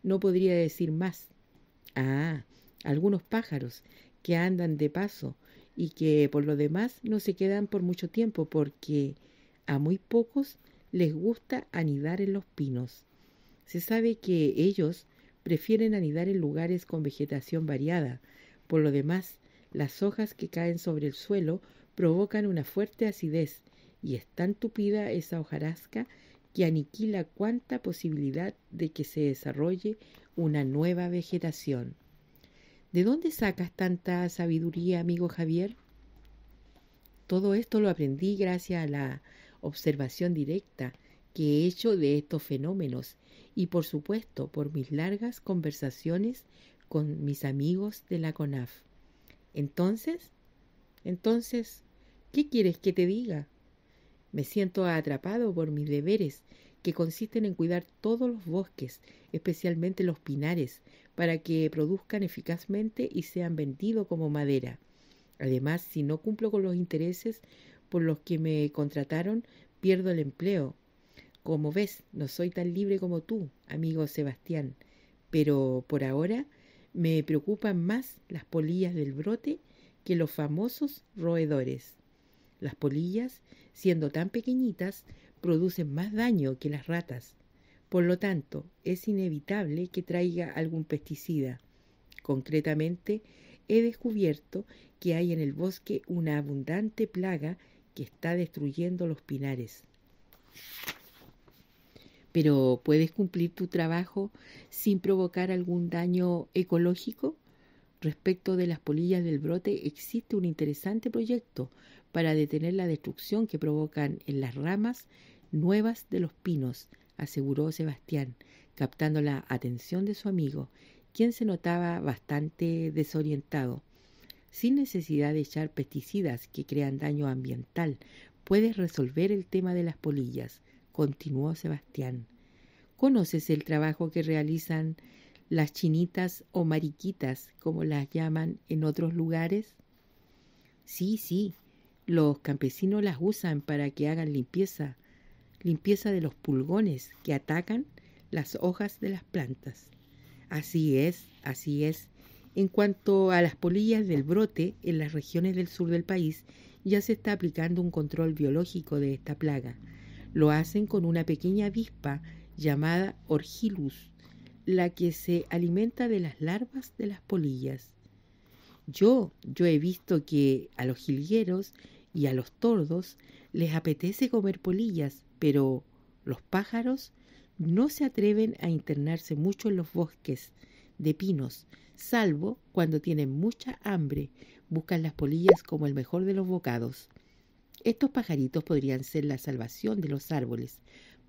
No podría decir más. Ah, algunos pájaros que andan de paso y que por lo demás no se quedan por mucho tiempo porque a muy pocos les gusta anidar en los pinos. Se sabe que ellos prefieren anidar en lugares con vegetación variada. Por lo demás, las hojas que caen sobre el suelo provocan una fuerte acidez y es tan tupida esa hojarasca que aniquila cuanta posibilidad de que se desarrolle una nueva vegetación. ¿De dónde sacas tanta sabiduría, amigo Javier? Todo esto lo aprendí gracias a la observación directa que he hecho de estos fenómenos y por supuesto por mis largas conversaciones con mis amigos de la CONAF. Entonces, entonces, ¿Qué quieres que te diga? Me siento atrapado por mis deberes, que consisten en cuidar todos los bosques, especialmente los pinares, para que produzcan eficazmente y sean vendidos como madera. Además, si no cumplo con los intereses por los que me contrataron, pierdo el empleo. Como ves, no soy tan libre como tú, amigo Sebastián, pero por ahora me preocupan más las polillas del brote que los famosos roedores. Las polillas, siendo tan pequeñitas, producen más daño que las ratas. Por lo tanto, es inevitable que traiga algún pesticida. Concretamente, he descubierto que hay en el bosque una abundante plaga que está destruyendo los pinares. Pero ¿puedes cumplir tu trabajo sin provocar algún daño ecológico? Respecto de las polillas del brote existe un interesante proyecto para detener la destrucción que provocan en las ramas nuevas de los pinos, aseguró Sebastián, captando la atención de su amigo, quien se notaba bastante desorientado. Sin necesidad de echar pesticidas que crean daño ambiental, puedes resolver el tema de las polillas, continuó Sebastián. ¿Conoces el trabajo que realizan las chinitas o mariquitas, como las llaman en otros lugares? Sí, sí, los campesinos las usan para que hagan limpieza, limpieza de los pulgones que atacan las hojas de las plantas. Así es, así es. En cuanto a las polillas del brote, en las regiones del sur del país ya se está aplicando un control biológico de esta plaga. Lo hacen con una pequeña avispa llamada Orgilus, la que se alimenta de las larvas de las polillas. Yo, yo he visto que a los jilgueros y a los tordos les apetece comer polillas, pero los pájaros no se atreven a internarse mucho en los bosques de pinos, salvo cuando tienen mucha hambre, buscan las polillas como el mejor de los bocados. Estos pajaritos podrían ser la salvación de los árboles,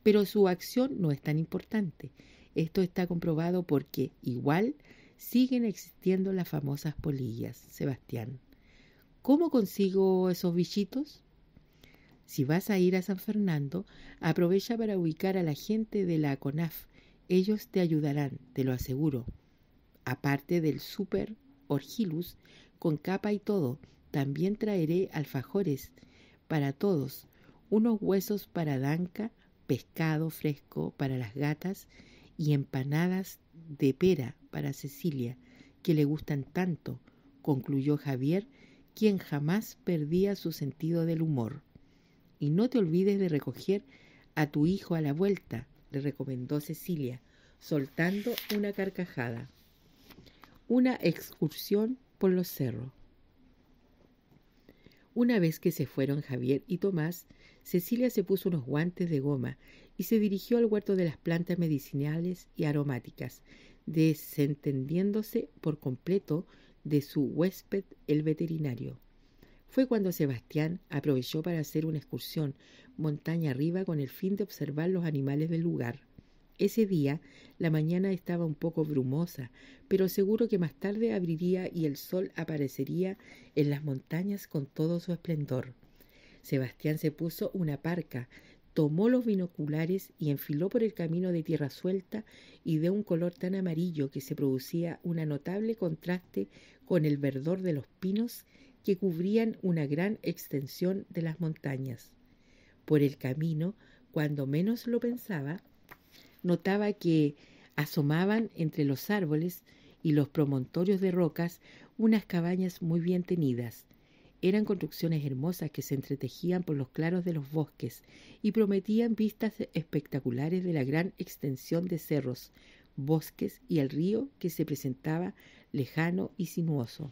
pero su acción no es tan importante. Esto está comprobado porque igual siguen existiendo las famosas polillas, Sebastián. ¿Cómo consigo esos bichitos? Si vas a ir a San Fernando, aprovecha para ubicar a la gente de la CONAF. Ellos te ayudarán, te lo aseguro. Aparte del súper, orgilus, con capa y todo, también traeré alfajores para todos, unos huesos para danca, pescado fresco para las gatas y empanadas de pera para Cecilia, que le gustan tanto, concluyó Javier quien jamás perdía su sentido del humor. Y no te olvides de recoger a tu hijo a la vuelta, le recomendó Cecilia, soltando una carcajada. Una excursión por los cerros. Una vez que se fueron Javier y Tomás, Cecilia se puso unos guantes de goma y se dirigió al huerto de las plantas medicinales y aromáticas, desentendiéndose por completo de su huésped el veterinario. Fue cuando Sebastián aprovechó para hacer una excursión montaña arriba con el fin de observar los animales del lugar. Ese día la mañana estaba un poco brumosa, pero seguro que más tarde abriría y el sol aparecería en las montañas con todo su esplendor. Sebastián se puso una parca, tomó los binoculares y enfiló por el camino de tierra suelta y de un color tan amarillo que se producía un notable contraste con el verdor de los pinos que cubrían una gran extensión de las montañas. Por el camino, cuando menos lo pensaba, notaba que asomaban entre los árboles y los promontorios de rocas unas cabañas muy bien tenidas, eran construcciones hermosas que se entretejían por los claros de los bosques y prometían vistas espectaculares de la gran extensión de cerros, bosques y el río que se presentaba lejano y sinuoso.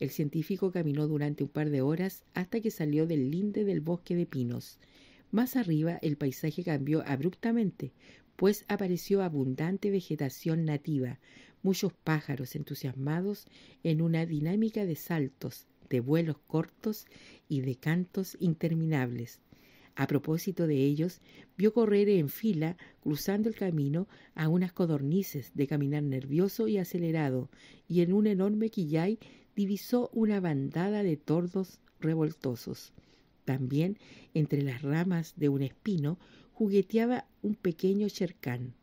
El científico caminó durante un par de horas hasta que salió del linde del bosque de pinos. Más arriba el paisaje cambió abruptamente, pues apareció abundante vegetación nativa, muchos pájaros entusiasmados en una dinámica de saltos, de vuelos cortos y de cantos interminables. A propósito de ellos, vio correr en fila, cruzando el camino, a unas codornices de caminar nervioso y acelerado, y en un enorme quillay divisó una bandada de tordos revoltosos. También, entre las ramas de un espino, jugueteaba un pequeño chercán.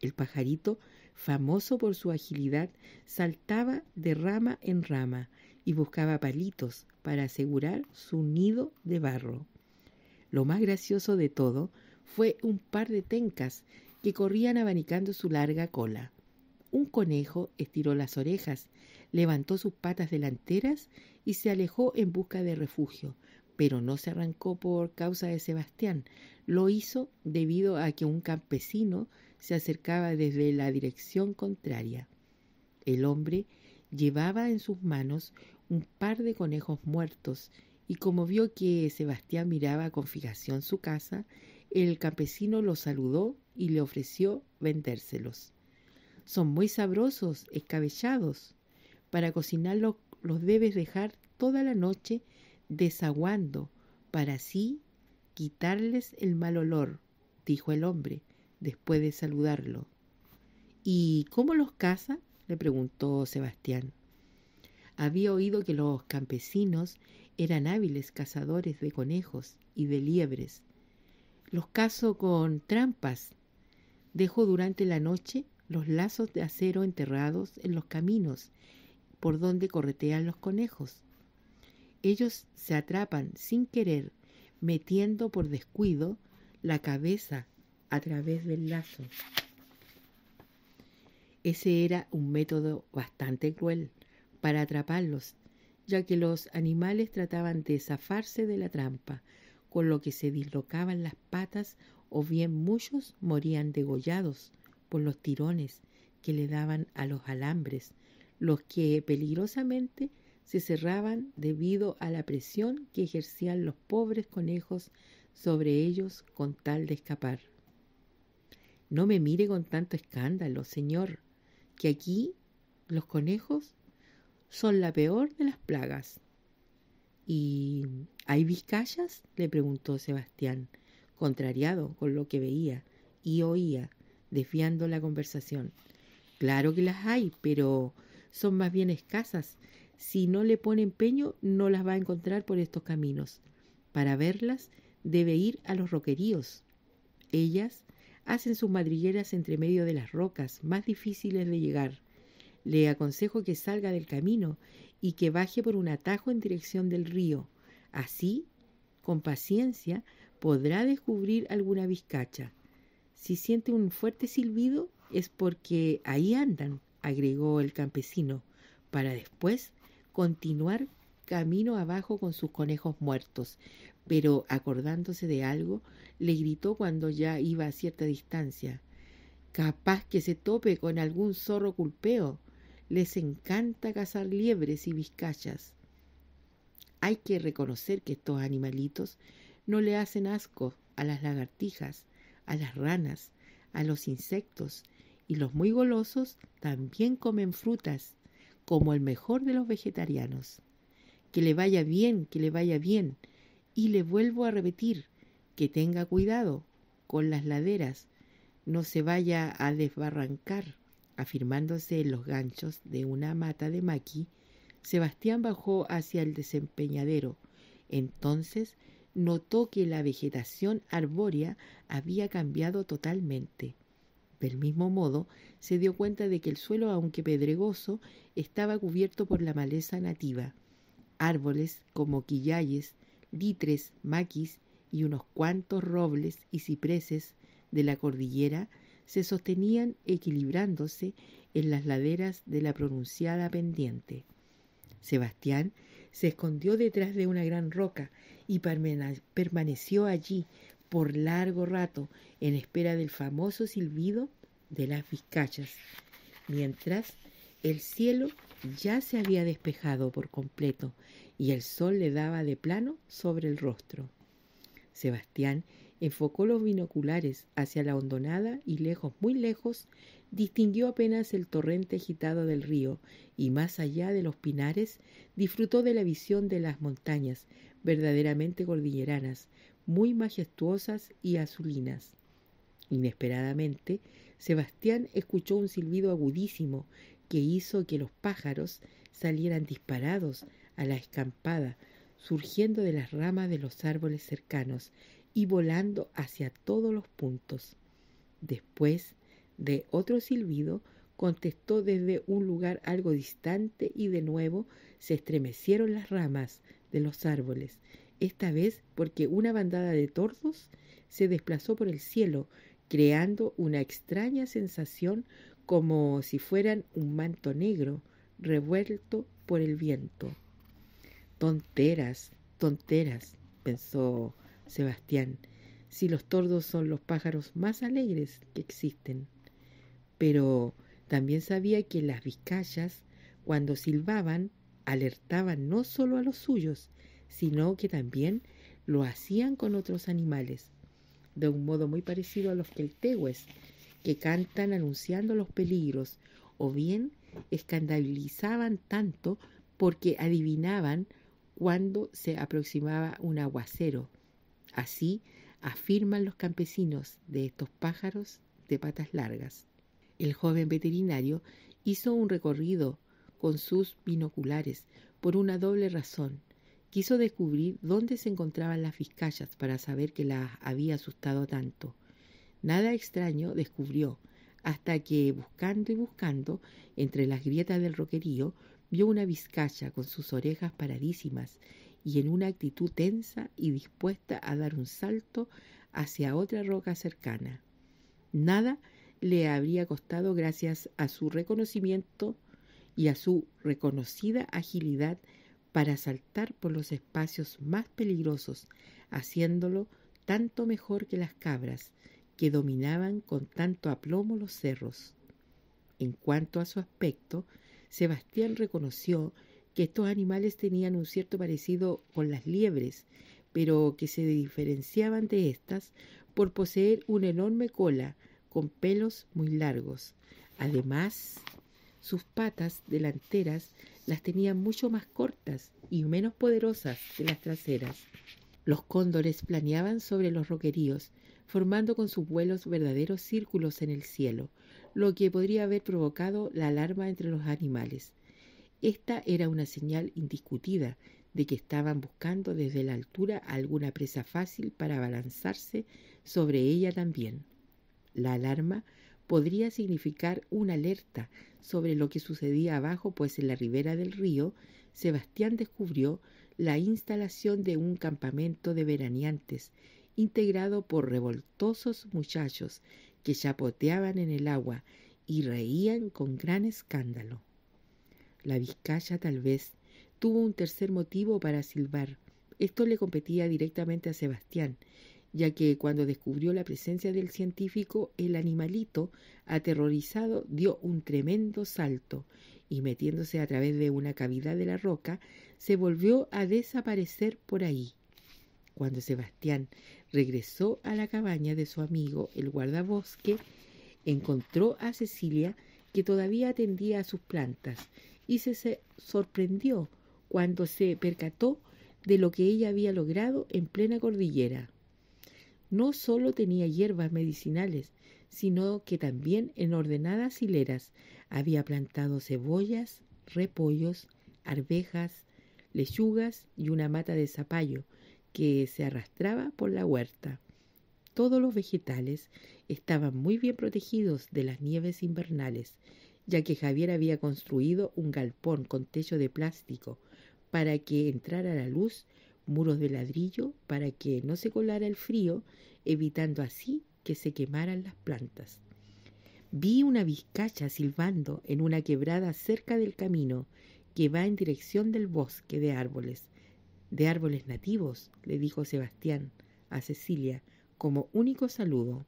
El pajarito, famoso por su agilidad, saltaba de rama en rama, y buscaba palitos para asegurar su nido de barro. Lo más gracioso de todo fue un par de tencas que corrían abanicando su larga cola. Un conejo estiró las orejas, levantó sus patas delanteras y se alejó en busca de refugio, pero no se arrancó por causa de Sebastián. Lo hizo debido a que un campesino se acercaba desde la dirección contraria. El hombre Llevaba en sus manos un par de conejos muertos y como vio que Sebastián miraba con fijación su casa, el campesino lo saludó y le ofreció vendérselos. Son muy sabrosos, escabellados. Para cocinarlos los debes dejar toda la noche desaguando para así quitarles el mal olor, dijo el hombre después de saludarlo. ¿Y cómo los caza? le preguntó Sebastián. Había oído que los campesinos eran hábiles cazadores de conejos y de liebres. Los cazo con trampas. Dejo durante la noche los lazos de acero enterrados en los caminos por donde corretean los conejos. Ellos se atrapan sin querer, metiendo por descuido la cabeza a través del lazo. Ese era un método bastante cruel para atraparlos, ya que los animales trataban de zafarse de la trampa, con lo que se dislocaban las patas o bien muchos morían degollados por los tirones que le daban a los alambres, los que peligrosamente se cerraban debido a la presión que ejercían los pobres conejos sobre ellos con tal de escapar. No me mire con tanto escándalo, señor, que aquí los conejos son la peor de las plagas. ¿Y hay vizcayas? le preguntó Sebastián, contrariado con lo que veía y oía, desviando la conversación. Claro que las hay, pero son más bien escasas. Si no le pone empeño, no las va a encontrar por estos caminos. Para verlas, debe ir a los roqueríos. Ellas hacen sus madrigueras entre medio de las rocas más difíciles de llegar. Le aconsejo que salga del camino y que baje por un atajo en dirección del río. Así, con paciencia, podrá descubrir alguna vizcacha. Si siente un fuerte silbido es porque ahí andan, agregó el campesino, para después continuar camino abajo con sus conejos muertos, pero acordándose de algo, le gritó cuando ya iba a cierta distancia. Capaz que se tope con algún zorro culpeo. Les encanta cazar liebres y vizcachas. Hay que reconocer que estos animalitos no le hacen asco a las lagartijas, a las ranas, a los insectos, y los muy golosos también comen frutas, como el mejor de los vegetarianos. Que le vaya bien, que le vaya bien, y le vuelvo a repetir que tenga cuidado con las laderas, no se vaya a desbarrancar. Afirmándose en los ganchos de una mata de maqui, Sebastián bajó hacia el desempeñadero. Entonces notó que la vegetación arbórea había cambiado totalmente. Del mismo modo, se dio cuenta de que el suelo, aunque pedregoso, estaba cubierto por la maleza nativa. Árboles como quillayes, ditres, maquis y unos cuantos robles y cipreses de la cordillera se sostenían equilibrándose en las laderas de la pronunciada pendiente. Sebastián se escondió detrás de una gran roca y permaneció allí por largo rato en espera del famoso silbido de las vizcachas, mientras el cielo ya se había despejado por completo y el sol le daba de plano sobre el rostro. Sebastián enfocó los binoculares hacia la hondonada y lejos, muy lejos, distinguió apenas el torrente agitado del río y más allá de los pinares disfrutó de la visión de las montañas, verdaderamente cordilleranas, muy majestuosas y azulinas. Inesperadamente, Sebastián escuchó un silbido agudísimo que hizo que los pájaros salieran disparados a la escampada, surgiendo de las ramas de los árboles cercanos y volando hacia todos los puntos. Después de otro silbido, contestó desde un lugar algo distante y de nuevo se estremecieron las ramas de los árboles, esta vez porque una bandada de tordos se desplazó por el cielo, creando una extraña sensación como si fueran un manto negro revuelto por el viento. Tonteras, tonteras, pensó Sebastián, si los tordos son los pájaros más alegres que existen. Pero también sabía que las vizcayas, cuando silbaban, alertaban no solo a los suyos, sino que también lo hacían con otros animales, de un modo muy parecido a los queltehues, que cantan anunciando los peligros, o bien escandalizaban tanto porque adivinaban cuando se aproximaba un aguacero. Así afirman los campesinos de estos pájaros de patas largas. El joven veterinario hizo un recorrido con sus binoculares por una doble razón. Quiso descubrir dónde se encontraban las fiscallas para saber que las había asustado tanto. Nada extraño descubrió, hasta que, buscando y buscando, entre las grietas del roquerío, Vio una vizcaya con sus orejas paradísimas y en una actitud tensa y dispuesta a dar un salto hacia otra roca cercana. Nada le habría costado gracias a su reconocimiento y a su reconocida agilidad para saltar por los espacios más peligrosos, haciéndolo tanto mejor que las cabras, que dominaban con tanto aplomo los cerros. En cuanto a su aspecto, Sebastián reconoció que estos animales tenían un cierto parecido con las liebres, pero que se diferenciaban de estas por poseer una enorme cola con pelos muy largos. Además, sus patas delanteras las tenían mucho más cortas y menos poderosas que las traseras. Los cóndores planeaban sobre los roqueríos, formando con sus vuelos verdaderos círculos en el cielo, lo que podría haber provocado la alarma entre los animales. Esta era una señal indiscutida de que estaban buscando desde la altura alguna presa fácil para abalanzarse sobre ella también. La alarma podría significar una alerta sobre lo que sucedía abajo, pues en la ribera del río Sebastián descubrió la instalación de un campamento de veraneantes integrado por revoltosos muchachos que chapoteaban en el agua y reían con gran escándalo. La vizcaya tal vez tuvo un tercer motivo para silbar. Esto le competía directamente a Sebastián, ya que cuando descubrió la presencia del científico, el animalito, aterrorizado, dio un tremendo salto y metiéndose a través de una cavidad de la roca, se volvió a desaparecer por ahí. Cuando Sebastián regresó a la cabaña de su amigo el guardabosque, encontró a Cecilia que todavía atendía a sus plantas y se sorprendió cuando se percató de lo que ella había logrado en plena cordillera. No solo tenía hierbas medicinales, sino que también en ordenadas hileras había plantado cebollas, repollos, arvejas, lechugas y una mata de zapallo, que se arrastraba por la huerta. Todos los vegetales estaban muy bien protegidos de las nieves invernales, ya que Javier había construido un galpón con techo de plástico para que entrara la luz, muros de ladrillo para que no se colara el frío, evitando así que se quemaran las plantas. Vi una vizcacha silbando en una quebrada cerca del camino que va en dirección del bosque de árboles, de árboles nativos, le dijo Sebastián a Cecilia como único saludo.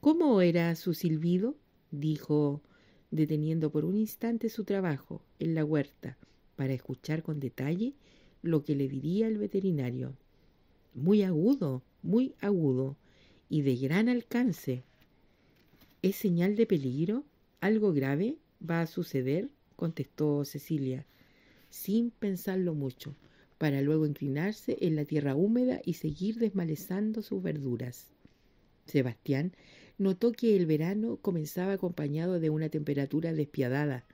¿Cómo era su silbido? dijo, deteniendo por un instante su trabajo en la huerta para escuchar con detalle lo que le diría el veterinario. Muy agudo, muy agudo y de gran alcance. ¿Es señal de peligro? ¿Algo grave va a suceder? contestó Cecilia, sin pensarlo mucho para luego inclinarse en la tierra húmeda y seguir desmalezando sus verduras. Sebastián notó que el verano comenzaba acompañado de una temperatura despiadada.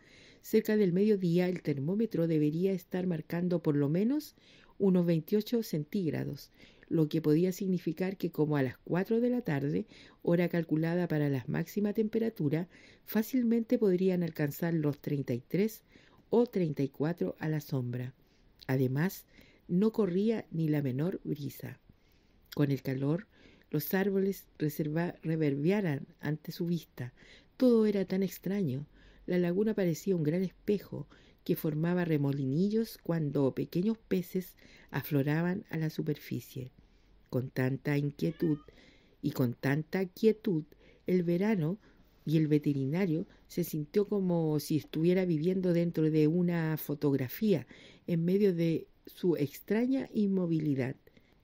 Cerca del mediodía el termómetro debería estar marcando por lo menos unos 28 centígrados, lo que podía significar que como a las 4 de la tarde, hora calculada para la máxima temperatura, fácilmente podrían alcanzar los 33 o 34 a la sombra. Además, no corría ni la menor brisa. Con el calor, los árboles reverberaban ante su vista. Todo era tan extraño. La laguna parecía un gran espejo que formaba remolinillos cuando pequeños peces afloraban a la superficie. Con tanta inquietud y con tanta quietud, el verano y el veterinario se sintió como si estuviera viviendo dentro de una fotografía en medio de su extraña inmovilidad.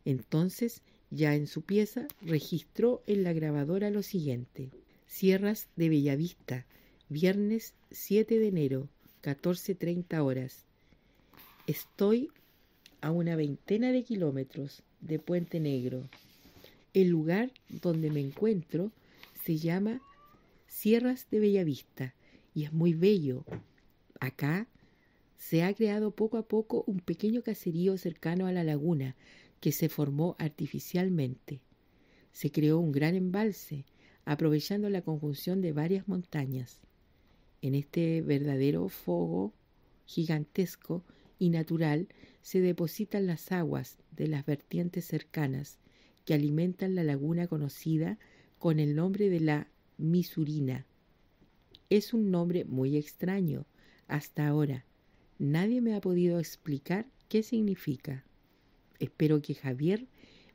Entonces, ya en su pieza, registró en la grabadora lo siguiente. Sierras de Bellavista, viernes 7 de enero, 14.30 horas. Estoy a una veintena de kilómetros de Puente Negro. El lugar donde me encuentro se llama Sierras de Bellavista y es muy bello. Acá se ha creado poco a poco un pequeño caserío cercano a la laguna que se formó artificialmente. Se creó un gran embalse, aprovechando la conjunción de varias montañas. En este verdadero fogo gigantesco y natural se depositan las aguas de las vertientes cercanas que alimentan la laguna conocida con el nombre de la Misurina. Es un nombre muy extraño hasta ahora, Nadie me ha podido explicar qué significa. Espero que Javier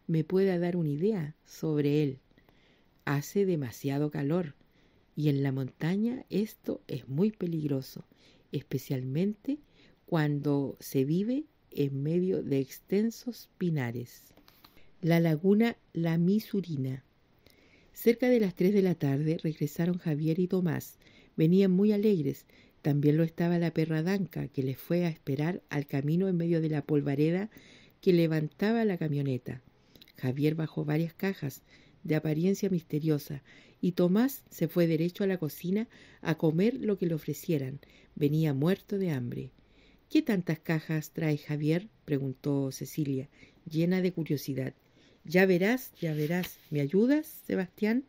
me pueda dar una idea sobre él. Hace demasiado calor y en la montaña esto es muy peligroso, especialmente cuando se vive en medio de extensos pinares. La laguna La Misurina. Cerca de las 3 de la tarde regresaron Javier y Tomás. Venían muy alegres, también lo estaba la perra danca, que le fue a esperar al camino en medio de la polvareda que levantaba la camioneta. Javier bajó varias cajas de apariencia misteriosa y Tomás se fue derecho a la cocina a comer lo que le ofrecieran. Venía muerto de hambre. ¿Qué tantas cajas trae Javier? preguntó Cecilia, llena de curiosidad. Ya verás, ya verás. ¿Me ayudas, Sebastián?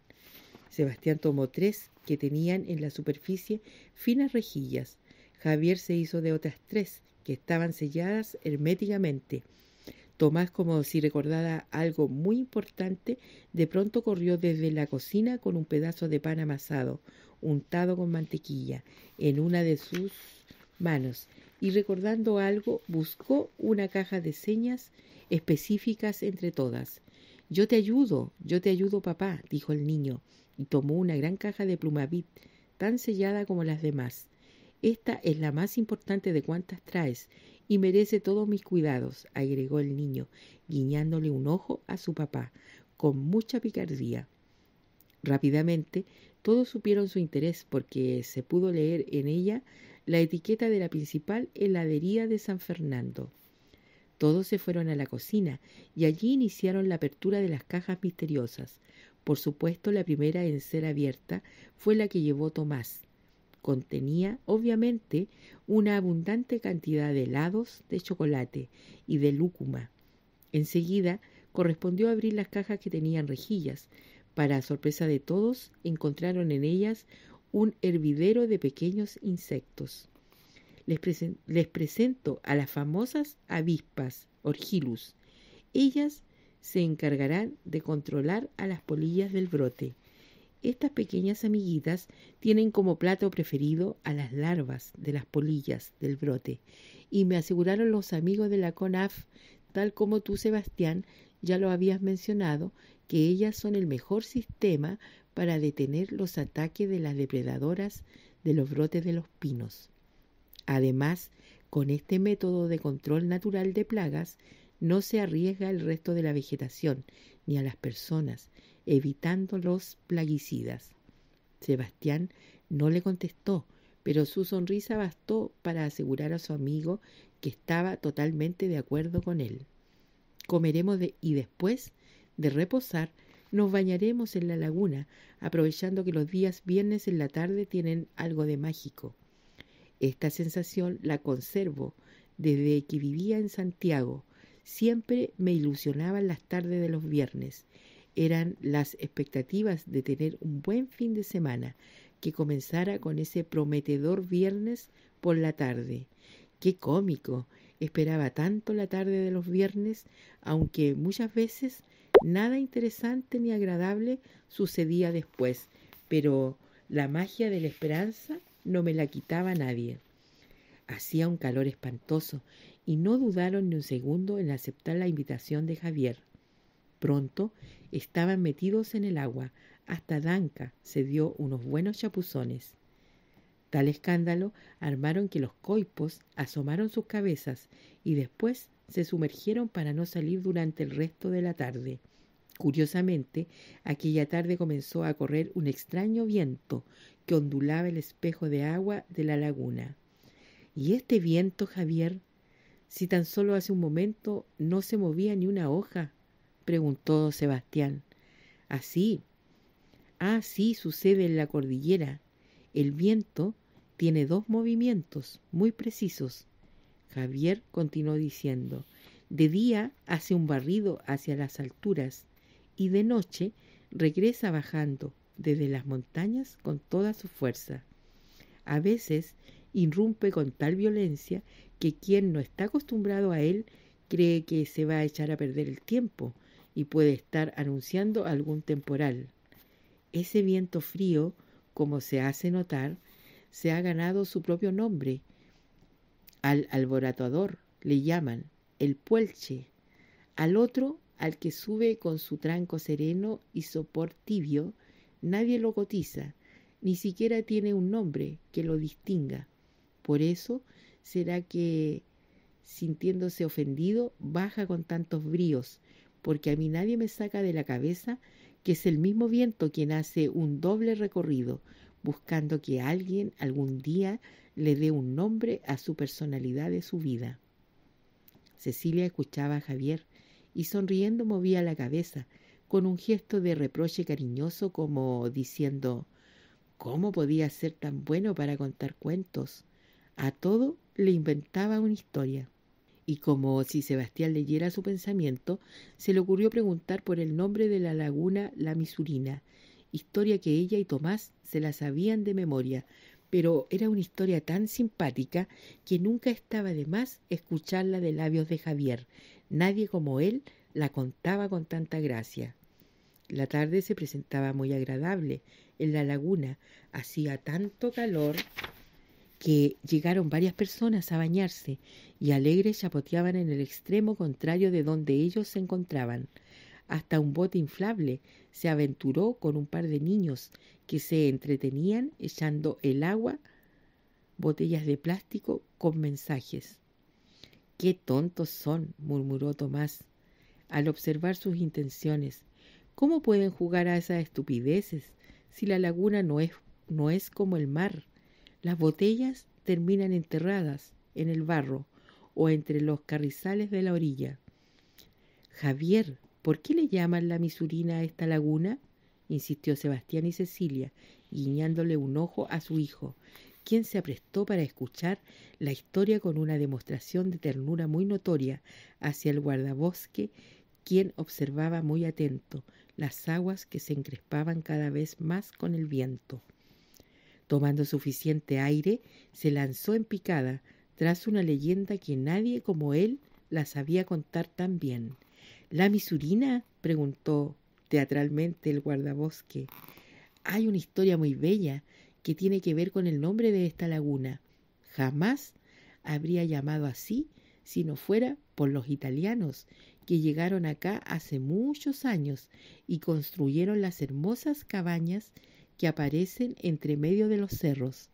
Sebastián tomó tres que tenían en la superficie finas rejillas. Javier se hizo de otras tres que estaban selladas herméticamente. Tomás, como si recordara algo muy importante, de pronto corrió desde la cocina con un pedazo de pan amasado, untado con mantequilla, en una de sus manos, y recordando algo, buscó una caja de señas específicas entre todas. Yo te ayudo, yo te ayudo, papá, dijo el niño y tomó una gran caja de plumavit, tan sellada como las demás. Esta es la más importante de cuantas traes y merece todos mis cuidados, agregó el niño, guiñándole un ojo a su papá, con mucha picardía. Rápidamente todos supieron su interés porque se pudo leer en ella la etiqueta de la principal heladería de San Fernando. Todos se fueron a la cocina y allí iniciaron la apertura de las cajas misteriosas. Por supuesto, la primera en ser abierta fue la que llevó Tomás. Contenía, obviamente, una abundante cantidad de helados, de chocolate y de lúcuma. Enseguida correspondió abrir las cajas que tenían rejillas. Para sorpresa de todos, encontraron en ellas un hervidero de pequeños insectos. Les, les presento a las famosas avispas, orgilus. Ellas se encargarán de controlar a las polillas del brote. Estas pequeñas amiguitas tienen como plato preferido a las larvas de las polillas del brote y me aseguraron los amigos de la CONAF, tal como tú, Sebastián, ya lo habías mencionado, que ellas son el mejor sistema para detener los ataques de las depredadoras de los brotes de los pinos. Además, con este método de control natural de plagas, no se arriesga el resto de la vegetación ni a las personas, evitando los plaguicidas. Sebastián no le contestó, pero su sonrisa bastó para asegurar a su amigo que estaba totalmente de acuerdo con él. Comeremos y después de reposar nos bañaremos en la laguna, aprovechando que los días viernes en la tarde tienen algo de mágico. Esta sensación la conservo desde que vivía en Santiago, Siempre me ilusionaban las tardes de los viernes. Eran las expectativas de tener un buen fin de semana, que comenzara con ese prometedor viernes por la tarde. ¡Qué cómico! Esperaba tanto la tarde de los viernes, aunque muchas veces nada interesante ni agradable sucedía después, pero la magia de la esperanza no me la quitaba nadie. Hacía un calor espantoso y no dudaron ni un segundo en aceptar la invitación de Javier. Pronto estaban metidos en el agua, hasta Danca se dio unos buenos chapuzones. Tal escándalo armaron que los coipos asomaron sus cabezas y después se sumergieron para no salir durante el resto de la tarde. Curiosamente, aquella tarde comenzó a correr un extraño viento que ondulaba el espejo de agua de la laguna. Y este viento, Javier, si tan solo hace un momento no se movía ni una hoja? preguntó Sebastián. Así, así ah, sucede en la cordillera. El viento tiene dos movimientos muy precisos. Javier continuó diciendo, de día hace un barrido hacia las alturas y de noche regresa bajando desde las montañas con toda su fuerza. A veces irrumpe con tal violencia que quien no está acostumbrado a él cree que se va a echar a perder el tiempo y puede estar anunciando algún temporal. Ese viento frío, como se hace notar, se ha ganado su propio nombre. Al alborotador le llaman el puelche, al otro al que sube con su tranco sereno y sopor tibio, nadie lo cotiza, ni siquiera tiene un nombre que lo distinga. Por eso será que, sintiéndose ofendido, baja con tantos bríos, porque a mí nadie me saca de la cabeza que es el mismo viento quien hace un doble recorrido, buscando que alguien algún día le dé un nombre a su personalidad de su vida. Cecilia escuchaba a Javier y sonriendo movía la cabeza, con un gesto de reproche cariñoso como diciendo ¿Cómo podía ser tan bueno para contar cuentos? A todo le inventaba una historia. Y como si Sebastián leyera su pensamiento, se le ocurrió preguntar por el nombre de la laguna La Misurina, historia que ella y Tomás se la sabían de memoria, pero era una historia tan simpática que nunca estaba de más escucharla de labios de Javier. Nadie como él la contaba con tanta gracia. La tarde se presentaba muy agradable en la laguna. Hacía tanto calor que llegaron varias personas a bañarse y alegres chapoteaban en el extremo contrario de donde ellos se encontraban. Hasta un bote inflable se aventuró con un par de niños que se entretenían echando el agua, botellas de plástico con mensajes. Qué tontos son, murmuró Tomás, al observar sus intenciones. ¿Cómo pueden jugar a esas estupideces si la laguna no es, no es como el mar? Las botellas terminan enterradas en el barro o entre los carrizales de la orilla. Javier, ¿por qué le llaman la misurina a esta laguna? insistió Sebastián y Cecilia, guiñándole un ojo a su hijo, quien se aprestó para escuchar la historia con una demostración de ternura muy notoria hacia el guardabosque, quien observaba muy atento las aguas que se encrespaban cada vez más con el viento. Tomando suficiente aire, se lanzó en picada tras una leyenda que nadie como él la sabía contar tan bien. ¿La misurina? preguntó teatralmente el guardabosque. Hay una historia muy bella que tiene que ver con el nombre de esta laguna. Jamás habría llamado así si no fuera por los italianos que llegaron acá hace muchos años y construyeron las hermosas cabañas que aparecen entre medio de los cerros.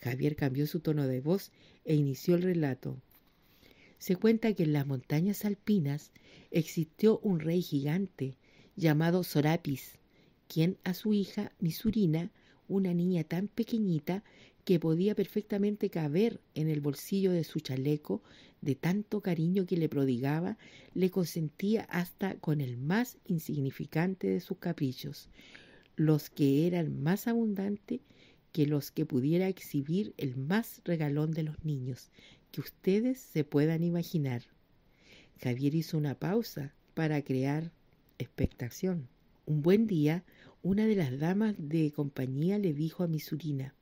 Javier cambió su tono de voz e inició el relato. Se cuenta que en las montañas alpinas existió un rey gigante llamado Sorapis, quien a su hija Misurina, una niña tan pequeñita que podía perfectamente caber en el bolsillo de su chaleco, de tanto cariño que le prodigaba, le consentía hasta con el más insignificante de sus caprichos, los que eran más abundante que los que pudiera exhibir el más regalón de los niños que ustedes se puedan imaginar. Javier hizo una pausa para crear expectación. Un buen día, una de las damas de compañía le dijo a Misurina,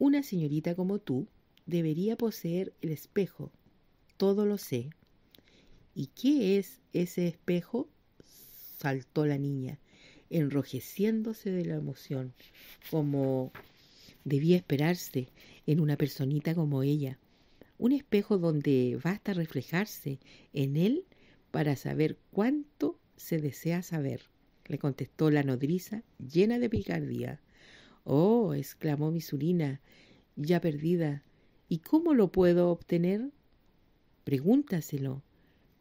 una señorita como tú debería poseer el espejo. Todo lo sé. ¿Y qué es ese espejo? saltó la niña enrojeciéndose de la emoción, como debía esperarse en una personita como ella. Un espejo donde basta reflejarse en él para saber cuánto se desea saber, le contestó la nodriza llena de picardía. Oh, exclamó Misurina, ya perdida. ¿Y cómo lo puedo obtener? Pregúntaselo,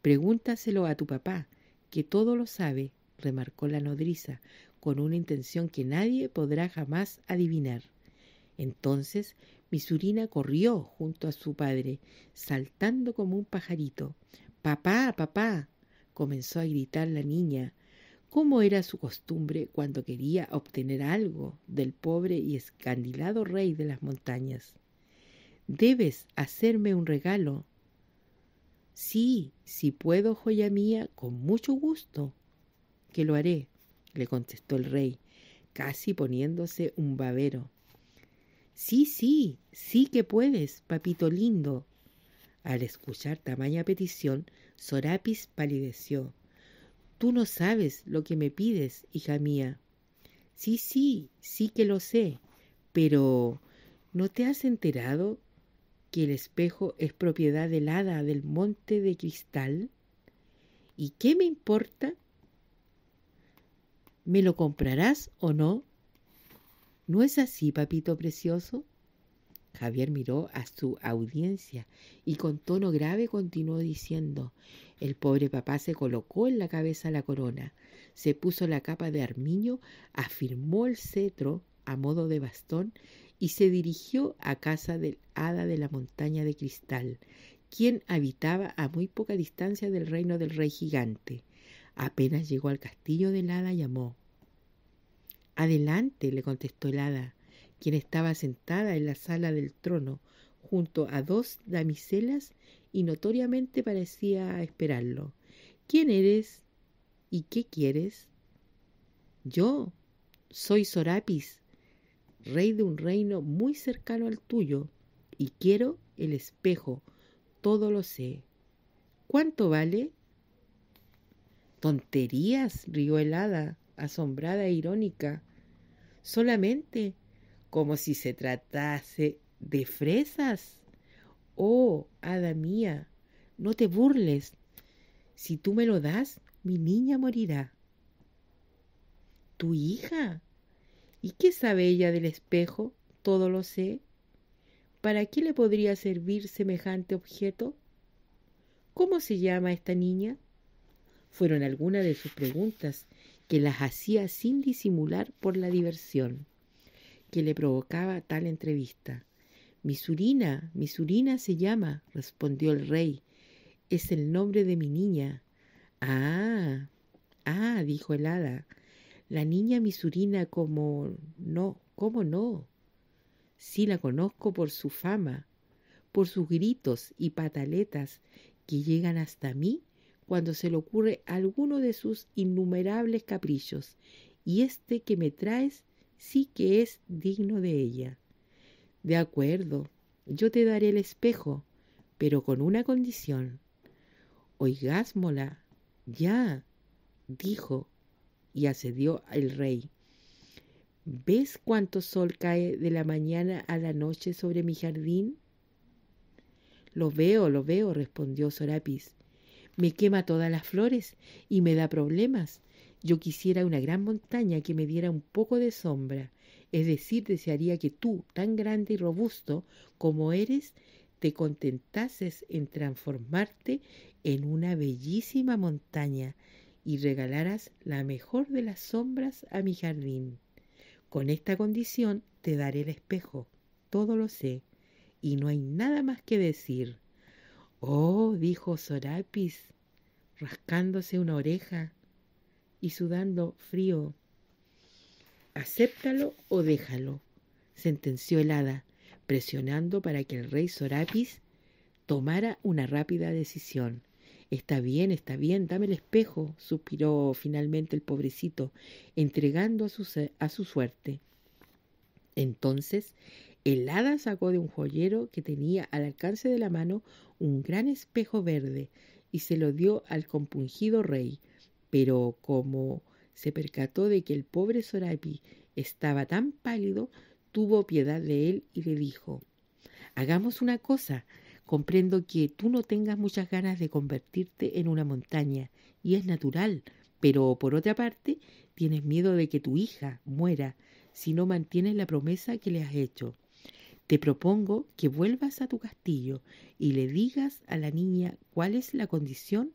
pregúntaselo a tu papá, que todo lo sabe remarcó la nodriza, con una intención que nadie podrá jamás adivinar. Entonces Misurina corrió junto a su padre, saltando como un pajarito. Papá, papá, comenzó a gritar la niña, como era su costumbre cuando quería obtener algo del pobre y escandilado rey de las montañas. Debes hacerme un regalo. Sí, si puedo, joya mía, con mucho gusto, que lo haré, le contestó el rey, casi poniéndose un babero. Sí, sí, sí que puedes, papito lindo. Al escuchar tamaña petición, Sorapis palideció. Tú no sabes lo que me pides, hija mía. Sí, sí, sí que lo sé, pero ¿no te has enterado que el espejo es propiedad del hada del monte de cristal? ¿Y qué me importa? ¿Me lo comprarás o no? ¿No es así, papito precioso? Javier miró a su audiencia y con tono grave continuó diciendo, el pobre papá se colocó en la cabeza la corona, se puso la capa de armiño, afirmó el cetro a modo de bastón y se dirigió a casa del hada de la montaña de cristal, quien habitaba a muy poca distancia del reino del rey gigante. Apenas llegó al castillo de hada, llamó. Adelante, le contestó el hada, quien estaba sentada en la sala del trono junto a dos damiselas y notoriamente parecía esperarlo. ¿Quién eres y qué quieres? Yo soy Sorapis, rey de un reino muy cercano al tuyo, y quiero el espejo, todo lo sé. ¿Cuánto vale? Tonterías, rió helada asombrada e irónica, solamente como si se tratase de fresas. Oh, hada mía, no te burles. Si tú me lo das, mi niña morirá. ¿Tu hija? ¿Y qué sabe ella del espejo? Todo lo sé. ¿Para qué le podría servir semejante objeto? ¿Cómo se llama esta niña? fueron algunas de sus preguntas que las hacía sin disimular por la diversión que le provocaba tal entrevista. Misurina, Misurina se llama, respondió el rey. Es el nombre de mi niña. Ah, ah, dijo el hada. La niña Misurina como... No, ¿cómo no? Sí la conozco por su fama, por sus gritos y pataletas que llegan hasta mí cuando se le ocurre alguno de sus innumerables caprichos, y este que me traes sí que es digno de ella. De acuerdo, yo te daré el espejo, pero con una condición. Oigásmola, ya, dijo, y accedió el rey. ¿Ves cuánto sol cae de la mañana a la noche sobre mi jardín? Lo veo, lo veo, respondió Sorapis, me quema todas las flores y me da problemas. Yo quisiera una gran montaña que me diera un poco de sombra, es decir, desearía que tú, tan grande y robusto como eres, te contentases en transformarte en una bellísima montaña y regalaras la mejor de las sombras a mi jardín. Con esta condición te daré el espejo, todo lo sé, y no hay nada más que decir. Oh, dijo Sorapis, rascándose una oreja y sudando frío. Acéptalo o déjalo, sentenció el hada, presionando para que el rey Sorapis tomara una rápida decisión. Está bien, está bien, dame el espejo, suspiró finalmente el pobrecito, entregando a su, a su suerte. Entonces el hada sacó de un joyero que tenía al alcance de la mano un gran espejo verde y se lo dio al compungido rey. Pero como se percató de que el pobre Sorapi estaba tan pálido, tuvo piedad de él y le dijo, Hagamos una cosa, comprendo que tú no tengas muchas ganas de convertirte en una montaña, y es natural, pero por otra parte, tienes miedo de que tu hija muera si no mantienes la promesa que le has hecho. Te propongo que vuelvas a tu castillo y le digas a la niña cuál es la condición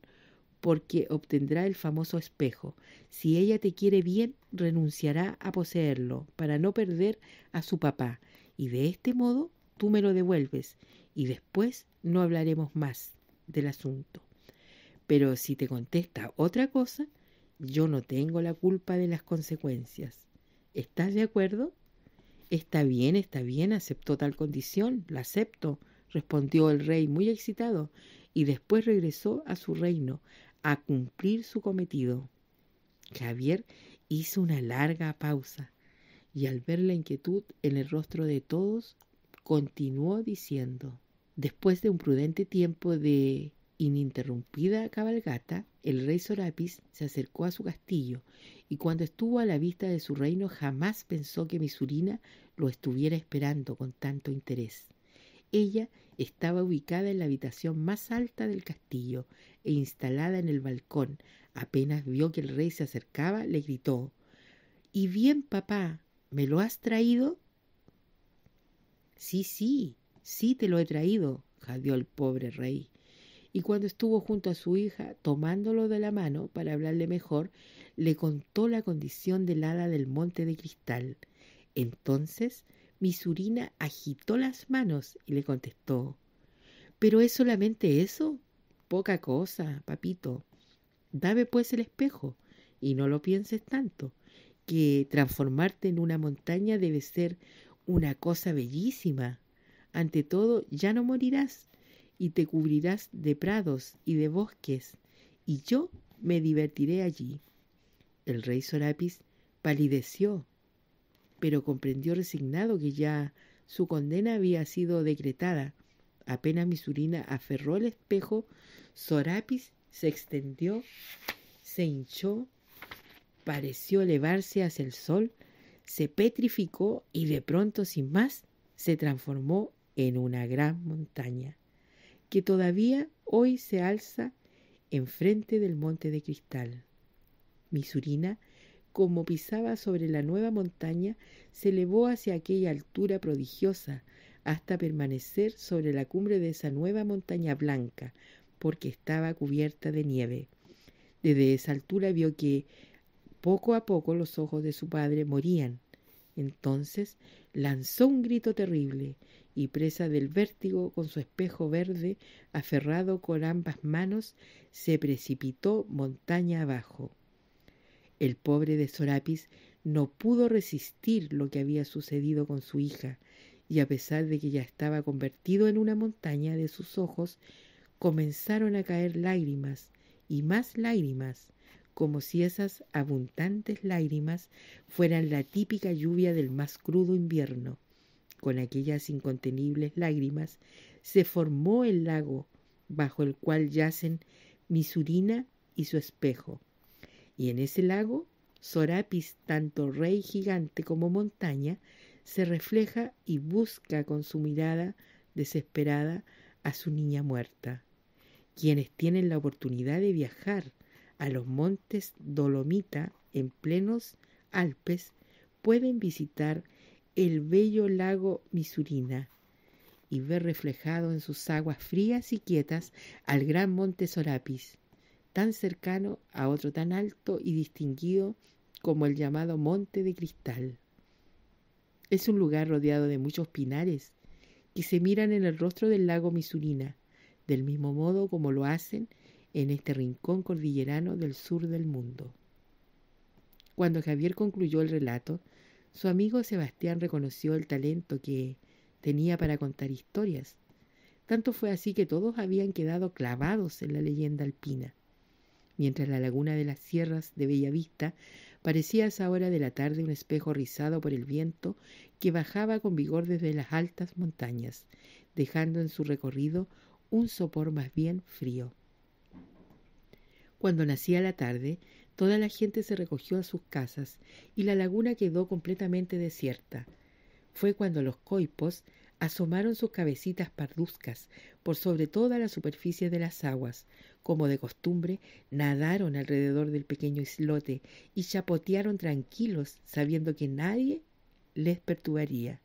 porque obtendrá el famoso espejo. Si ella te quiere bien, renunciará a poseerlo para no perder a su papá. Y de este modo tú me lo devuelves y después no hablaremos más del asunto. Pero si te contesta otra cosa, yo no tengo la culpa de las consecuencias. ¿Estás de acuerdo? Está bien, está bien, aceptó tal condición, la acepto, respondió el rey muy excitado, y después regresó a su reino a cumplir su cometido. Javier hizo una larga pausa, y al ver la inquietud en el rostro de todos, continuó diciendo, después de un prudente tiempo de ininterrumpida cabalgata, el rey Sorapis se acercó a su castillo y cuando estuvo a la vista de su reino jamás pensó que Misurina lo estuviera esperando con tanto interés. Ella estaba ubicada en la habitación más alta del castillo e instalada en el balcón. Apenas vio que el rey se acercaba, le gritó ¿Y bien, papá? ¿Me lo has traído? Sí, sí, sí te lo he traído, jadeó el pobre rey y cuando estuvo junto a su hija, tomándolo de la mano para hablarle mejor, le contó la condición del hada del monte de cristal. Entonces Misurina agitó las manos y le contestó ¿Pero es solamente eso? Poca cosa, papito. Dame pues el espejo, y no lo pienses tanto, que transformarte en una montaña debe ser una cosa bellísima. Ante todo, ya no morirás y te cubrirás de prados y de bosques, y yo me divertiré allí. El rey Sorapis palideció, pero comprendió resignado que ya su condena había sido decretada. Apenas Misurina aferró el espejo, Sorapis se extendió, se hinchó, pareció elevarse hacia el sol, se petrificó y de pronto, sin más, se transformó en una gran montaña que todavía hoy se alza enfrente del monte de cristal. Misurina, como pisaba sobre la nueva montaña, se elevó hacia aquella altura prodigiosa hasta permanecer sobre la cumbre de esa nueva montaña blanca, porque estaba cubierta de nieve. Desde esa altura vio que poco a poco los ojos de su padre morían. Entonces lanzó un grito terrible y presa del vértigo con su espejo verde aferrado con ambas manos, se precipitó montaña abajo. El pobre de Sorapis no pudo resistir lo que había sucedido con su hija, y a pesar de que ya estaba convertido en una montaña de sus ojos, comenzaron a caer lágrimas y más lágrimas, como si esas abundantes lágrimas fueran la típica lluvia del más crudo invierno. Con aquellas incontenibles lágrimas se formó el lago bajo el cual yacen Misurina y su espejo. Y en ese lago, Sorapis, tanto rey gigante como montaña, se refleja y busca con su mirada desesperada a su niña muerta. Quienes tienen la oportunidad de viajar a los montes Dolomita en plenos Alpes pueden visitar el bello lago Misurina y ver reflejado en sus aguas frías y quietas al gran monte Sorapis, tan cercano a otro tan alto y distinguido como el llamado Monte de Cristal. Es un lugar rodeado de muchos pinares que se miran en el rostro del lago Misurina, del mismo modo como lo hacen en este rincón cordillerano del sur del mundo. Cuando Javier concluyó el relato, su amigo Sebastián reconoció el talento que tenía para contar historias. Tanto fue así que todos habían quedado clavados en la leyenda alpina. Mientras la laguna de las sierras de Bellavista parecía a esa hora de la tarde un espejo rizado por el viento que bajaba con vigor desde las altas montañas, dejando en su recorrido un sopor más bien frío. Cuando nacía la tarde, Toda la gente se recogió a sus casas y la laguna quedó completamente desierta. Fue cuando los coipos asomaron sus cabecitas parduzcas por sobre toda la superficie de las aguas. Como de costumbre, nadaron alrededor del pequeño islote y chapotearon tranquilos, sabiendo que nadie les perturbaría.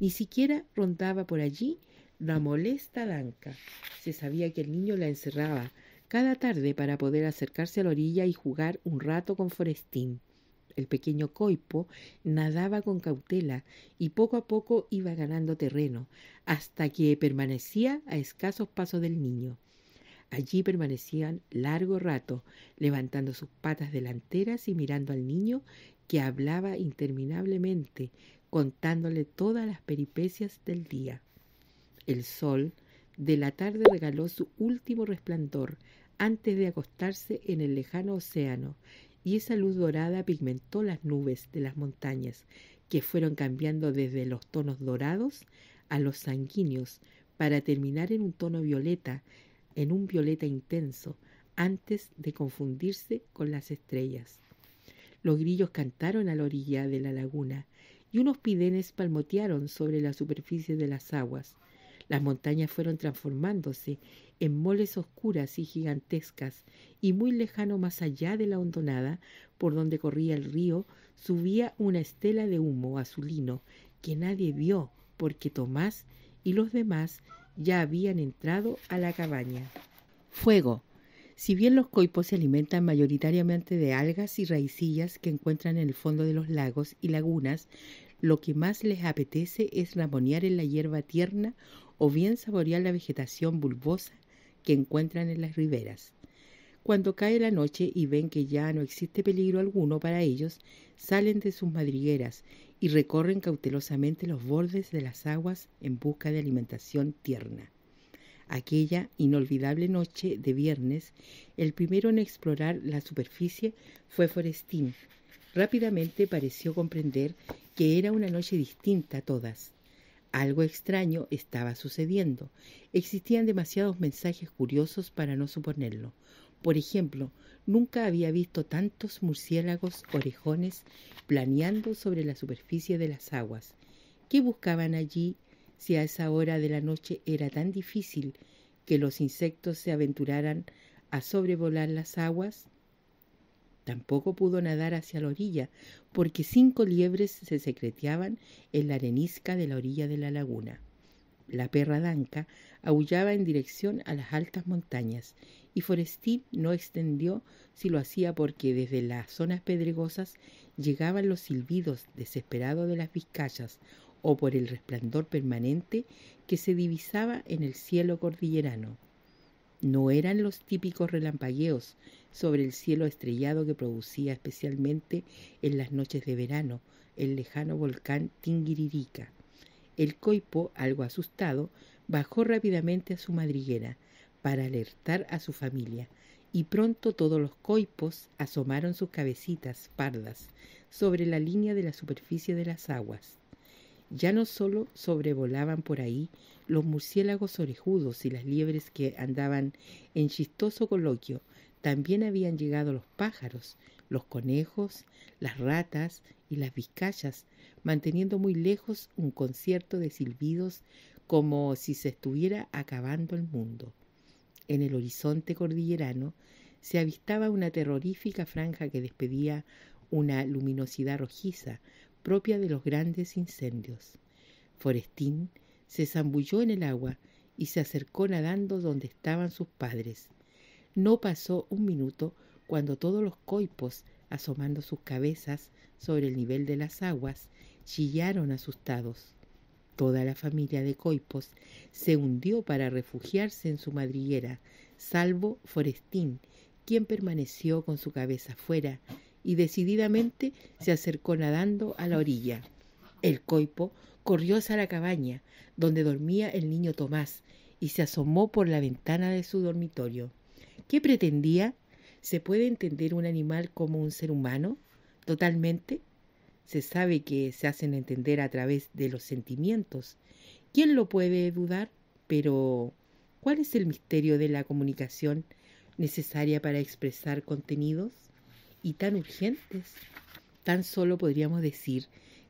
Ni siquiera rondaba por allí la molesta danca. Se sabía que el niño la encerraba cada tarde para poder acercarse a la orilla y jugar un rato con Forestín. El pequeño coipo nadaba con cautela y poco a poco iba ganando terreno, hasta que permanecía a escasos pasos del niño. Allí permanecían largo rato, levantando sus patas delanteras y mirando al niño que hablaba interminablemente, contándole todas las peripecias del día. El sol, de la tarde regaló su último resplandor antes de acostarse en el lejano océano, y esa luz dorada pigmentó las nubes de las montañas, que fueron cambiando desde los tonos dorados a los sanguíneos, para terminar en un tono violeta, en un violeta intenso, antes de confundirse con las estrellas. Los grillos cantaron a la orilla de la laguna, y unos pidenes palmotearon sobre la superficie de las aguas, las montañas fueron transformándose en moles oscuras y gigantescas, y muy lejano más allá de la hondonada, por donde corría el río, subía una estela de humo azulino que nadie vio porque Tomás y los demás ya habían entrado a la cabaña. Fuego. Si bien los coipos se alimentan mayoritariamente de algas y raicillas que encuentran en el fondo de los lagos y lagunas, lo que más les apetece es ramonear en la hierba tierna o bien saborear la vegetación bulbosa que encuentran en las riberas. Cuando cae la noche y ven que ya no existe peligro alguno para ellos, salen de sus madrigueras y recorren cautelosamente los bordes de las aguas en busca de alimentación tierna. Aquella inolvidable noche de viernes, el primero en explorar la superficie fue Forestín. Rápidamente pareció comprender que era una noche distinta a todas. Algo extraño estaba sucediendo. Existían demasiados mensajes curiosos para no suponerlo. Por ejemplo, nunca había visto tantos murciélagos orejones planeando sobre la superficie de las aguas. ¿Qué buscaban allí si a esa hora de la noche era tan difícil que los insectos se aventuraran a sobrevolar las aguas? Tampoco pudo nadar hacia la orilla, porque cinco liebres se secreteaban en la arenisca de la orilla de la laguna. La perra danca aullaba en dirección a las altas montañas, y Forestín no extendió si lo hacía porque desde las zonas pedregosas llegaban los silbidos desesperados de las vizcayas o por el resplandor permanente que se divisaba en el cielo cordillerano. No eran los típicos relampagueos sobre el cielo estrellado que producía especialmente en las noches de verano el lejano volcán Tingiririca. El coipo, algo asustado, bajó rápidamente a su madriguera para alertar a su familia, y pronto todos los coipos asomaron sus cabecitas pardas sobre la línea de la superficie de las aguas. Ya no solo sobrevolaban por ahí los murciélagos orejudos y las liebres que andaban en chistoso coloquio, también habían llegado los pájaros, los conejos, las ratas y las vizcayas, manteniendo muy lejos un concierto de silbidos como si se estuviera acabando el mundo. En el horizonte cordillerano se avistaba una terrorífica franja que despedía una luminosidad rojiza propia de los grandes incendios. Forestín se zambulló en el agua y se acercó nadando donde estaban sus padres. No pasó un minuto cuando todos los coipos, asomando sus cabezas sobre el nivel de las aguas, chillaron asustados. Toda la familia de coipos se hundió para refugiarse en su madriguera, salvo Forestín, quien permaneció con su cabeza fuera y decididamente se acercó nadando a la orilla. El coipo corrió hacia la cabaña donde dormía el niño Tomás y se asomó por la ventana de su dormitorio. ¿Qué pretendía? ¿Se puede entender un animal como un ser humano? ¿Totalmente? Se sabe que se hacen entender a través de los sentimientos. ¿Quién lo puede dudar? Pero, ¿cuál es el misterio de la comunicación necesaria para expresar contenidos? Y tan urgentes. Tan solo podríamos decir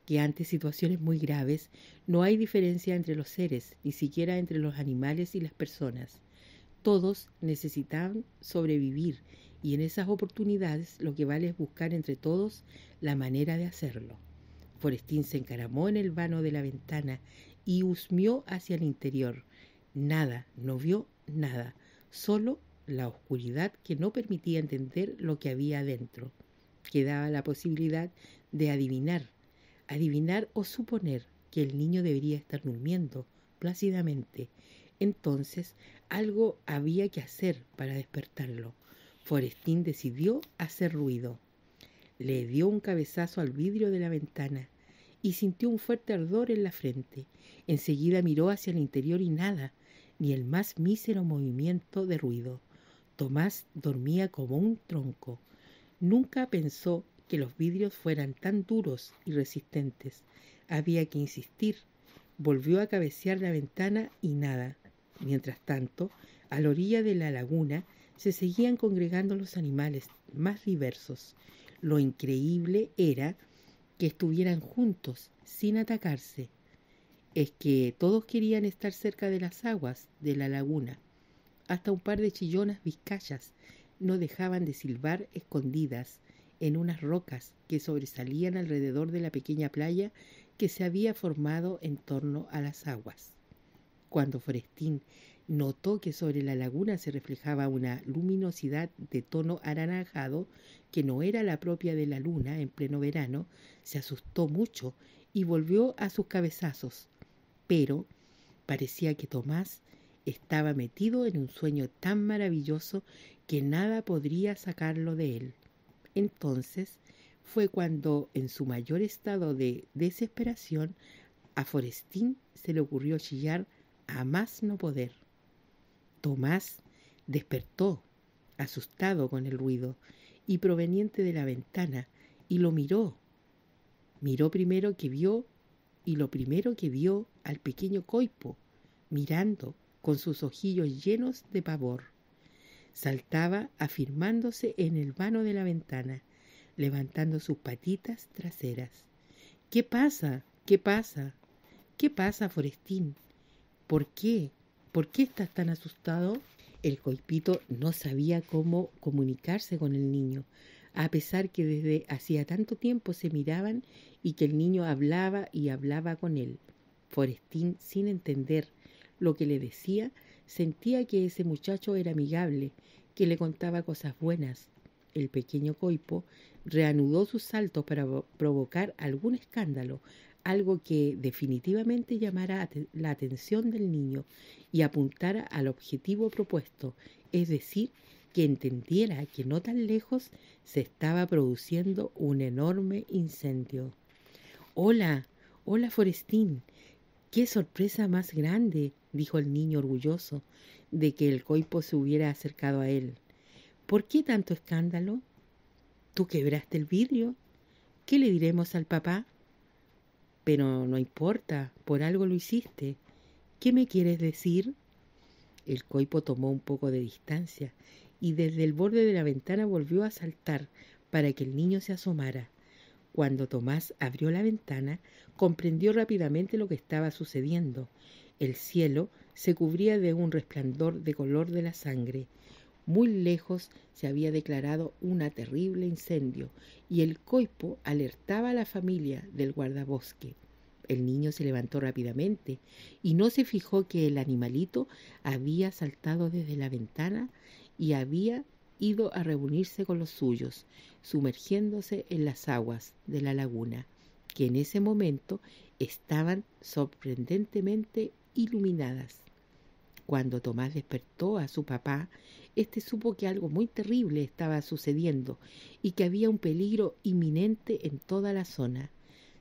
que ante situaciones muy graves no hay diferencia entre los seres, ni siquiera entre los animales y las personas. Todos necesitaban sobrevivir y en esas oportunidades lo que vale es buscar entre todos la manera de hacerlo. Forestín se encaramó en el vano de la ventana y husmió hacia el interior. Nada, no vio nada, solo la oscuridad que no permitía entender lo que había adentro. Quedaba la posibilidad de adivinar, adivinar o suponer que el niño debería estar durmiendo plácidamente. Entonces algo había que hacer para despertarlo. Forestín decidió hacer ruido. Le dio un cabezazo al vidrio de la ventana y sintió un fuerte ardor en la frente. Enseguida miró hacia el interior y nada, ni el más mísero movimiento de ruido. Tomás dormía como un tronco. Nunca pensó que los vidrios fueran tan duros y resistentes. Había que insistir. Volvió a cabecear la ventana y nada. Mientras tanto, a la orilla de la laguna se seguían congregando los animales más diversos. Lo increíble era que estuvieran juntos, sin atacarse. Es que todos querían estar cerca de las aguas de la laguna. Hasta un par de chillonas vizcayas no dejaban de silbar escondidas en unas rocas que sobresalían alrededor de la pequeña playa que se había formado en torno a las aguas. Cuando Forestín notó que sobre la laguna se reflejaba una luminosidad de tono anaranjado que no era la propia de la luna en pleno verano, se asustó mucho y volvió a sus cabezazos. Pero parecía que Tomás estaba metido en un sueño tan maravilloso que nada podría sacarlo de él. Entonces fue cuando, en su mayor estado de desesperación, a Forestín se le ocurrió chillar a más no poder. Tomás despertó, asustado con el ruido y proveniente de la ventana, y lo miró. Miró primero que vio, y lo primero que vio al pequeño coipo, mirando con sus ojillos llenos de pavor. Saltaba afirmándose en el vano de la ventana, levantando sus patitas traseras. ¿Qué pasa? ¿Qué pasa? ¿Qué pasa, Forestín? ¿Por qué? ¿Por qué estás tan asustado? El coipito no sabía cómo comunicarse con el niño, a pesar que desde hacía tanto tiempo se miraban y que el niño hablaba y hablaba con él. Forestín, sin entender lo que le decía, sentía que ese muchacho era amigable, que le contaba cosas buenas. El pequeño coipo reanudó sus saltos para provocar algún escándalo, algo que definitivamente llamara la atención del niño y apuntara al objetivo propuesto, es decir, que entendiera que no tan lejos se estaba produciendo un enorme incendio. Hola, hola Forestín, qué sorpresa más grande, dijo el niño orgulloso de que el coipo se hubiera acercado a él. ¿Por qué tanto escándalo? ¿Tú quebraste el vidrio? ¿Qué le diremos al papá? Pero no importa, por algo lo hiciste. ¿Qué me quieres decir? El coipo tomó un poco de distancia y desde el borde de la ventana volvió a saltar para que el niño se asomara. Cuando Tomás abrió la ventana, comprendió rápidamente lo que estaba sucediendo. El cielo se cubría de un resplandor de color de la sangre. Muy lejos se había declarado un terrible incendio y el coipo alertaba a la familia del guardabosque. El niño se levantó rápidamente y no se fijó que el animalito había saltado desde la ventana y había ido a reunirse con los suyos, sumergiéndose en las aguas de la laguna, que en ese momento estaban sorprendentemente iluminadas. Cuando Tomás despertó a su papá, este supo que algo muy terrible estaba sucediendo y que había un peligro inminente en toda la zona.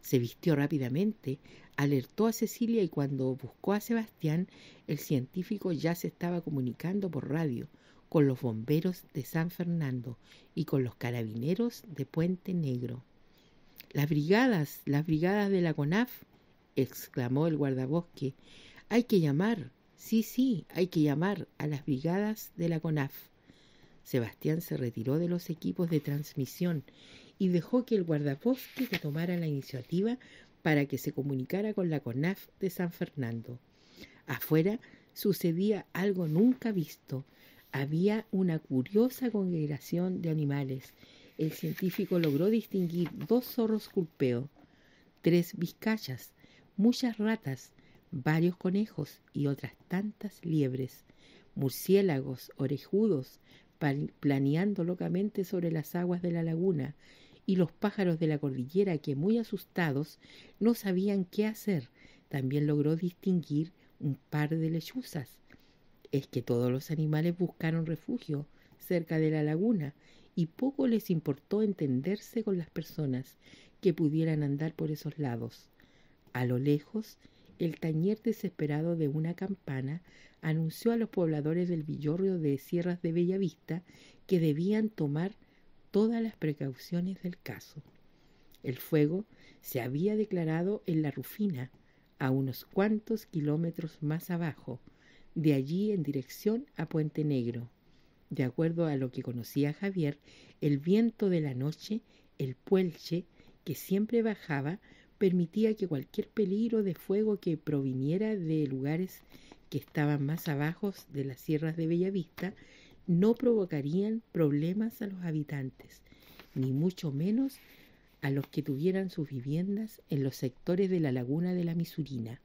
Se vistió rápidamente, alertó a Cecilia y cuando buscó a Sebastián, el científico ya se estaba comunicando por radio con los bomberos de San Fernando y con los carabineros de Puente Negro. Las brigadas, las brigadas de la CONAF, exclamó el guardabosque, hay que llamar, Sí, sí, hay que llamar a las brigadas de la CONAF. Sebastián se retiró de los equipos de transmisión y dejó que el guardaposte se tomara la iniciativa para que se comunicara con la CONAF de San Fernando. Afuera sucedía algo nunca visto. Había una curiosa congregación de animales. El científico logró distinguir dos zorros culpeo, tres vizcayas, muchas ratas, varios conejos y otras tantas liebres, murciélagos orejudos planeando locamente sobre las aguas de la laguna y los pájaros de la cordillera que muy asustados no sabían qué hacer. También logró distinguir un par de lechuzas. Es que todos los animales buscaron refugio cerca de la laguna y poco les importó entenderse con las personas que pudieran andar por esos lados. A lo lejos, el tañer desesperado de una campana anunció a los pobladores del Villorrio de Sierras de Bellavista que debían tomar todas las precauciones del caso. El fuego se había declarado en la Rufina, a unos cuantos kilómetros más abajo, de allí en dirección a Puente Negro. De acuerdo a lo que conocía Javier, el viento de la noche, el puelche, que siempre bajaba, permitía que cualquier peligro de fuego que proviniera de lugares que estaban más abajo de las sierras de Bellavista no provocarían problemas a los habitantes, ni mucho menos a los que tuvieran sus viviendas en los sectores de la laguna de la Misurina.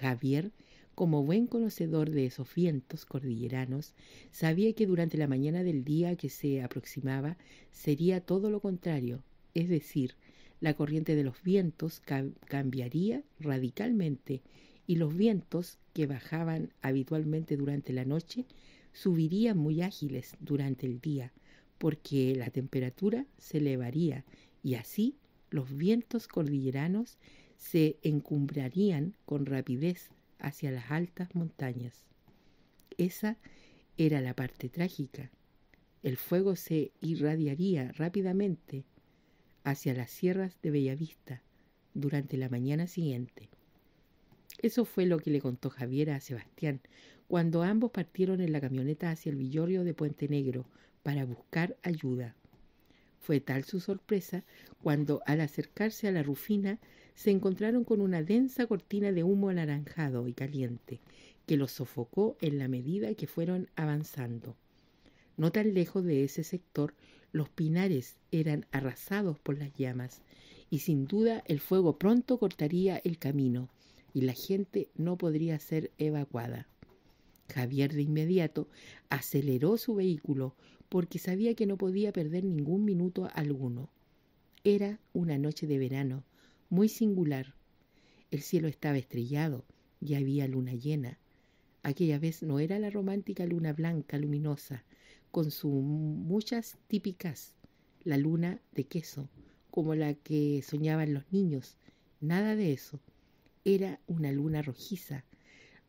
Javier, como buen conocedor de esos vientos cordilleranos, sabía que durante la mañana del día que se aproximaba sería todo lo contrario, es decir, la corriente de los vientos cambiaría radicalmente y los vientos que bajaban habitualmente durante la noche subirían muy ágiles durante el día, porque la temperatura se elevaría y así los vientos cordilleranos se encumbrarían con rapidez hacia las altas montañas. Esa era la parte trágica. El fuego se irradiaría rápidamente hacia las sierras de Bellavista durante la mañana siguiente. Eso fue lo que le contó Javiera a Sebastián cuando ambos partieron en la camioneta hacia el Villorio de Puente Negro para buscar ayuda. Fue tal su sorpresa cuando, al acercarse a la Rufina, se encontraron con una densa cortina de humo anaranjado y caliente, que los sofocó en la medida que fueron avanzando. No tan lejos de ese sector los pinares eran arrasados por las llamas y sin duda el fuego pronto cortaría el camino y la gente no podría ser evacuada. Javier de inmediato aceleró su vehículo porque sabía que no podía perder ningún minuto alguno. Era una noche de verano, muy singular. El cielo estaba estrellado y había luna llena. Aquella vez no era la romántica luna blanca luminosa, con sus muchas típicas, la luna de queso, como la que soñaban los niños, nada de eso. Era una luna rojiza,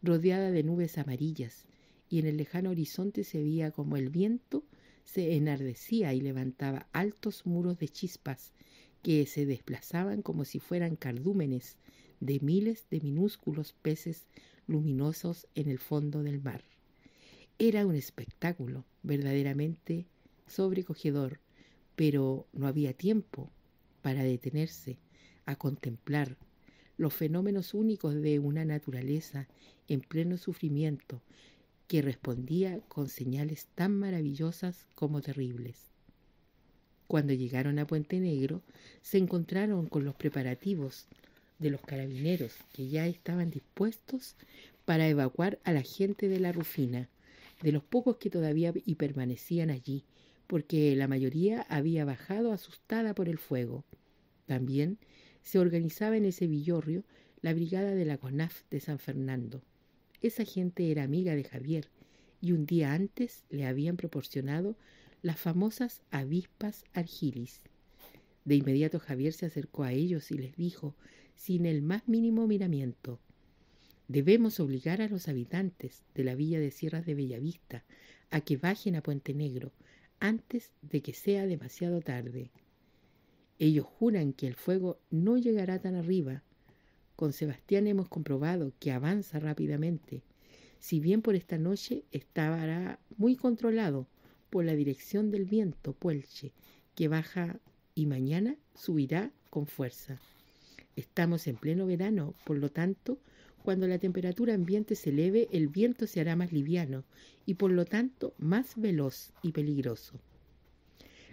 rodeada de nubes amarillas, y en el lejano horizonte se veía como el viento se enardecía y levantaba altos muros de chispas que se desplazaban como si fueran cardúmenes de miles de minúsculos peces luminosos en el fondo del mar. Era un espectáculo verdaderamente sobrecogedor, pero no había tiempo para detenerse a contemplar los fenómenos únicos de una naturaleza en pleno sufrimiento que respondía con señales tan maravillosas como terribles. Cuando llegaron a Puente Negro, se encontraron con los preparativos de los carabineros que ya estaban dispuestos para evacuar a la gente de la Rufina de los pocos que todavía y permanecían allí, porque la mayoría había bajado asustada por el fuego. También se organizaba en ese villorrio la brigada de la CONAF de San Fernando. Esa gente era amiga de Javier y un día antes le habían proporcionado las famosas avispas argilis. De inmediato Javier se acercó a ellos y les dijo, sin el más mínimo miramiento, Debemos obligar a los habitantes de la villa de Sierras de Bellavista a que bajen a Puente Negro antes de que sea demasiado tarde. Ellos juran que el fuego no llegará tan arriba. Con Sebastián hemos comprobado que avanza rápidamente, si bien por esta noche estará muy controlado por la dirección del viento Puelche, que baja y mañana subirá con fuerza. Estamos en pleno verano, por lo tanto, cuando la temperatura ambiente se eleve, el viento se hará más liviano y por lo tanto más veloz y peligroso.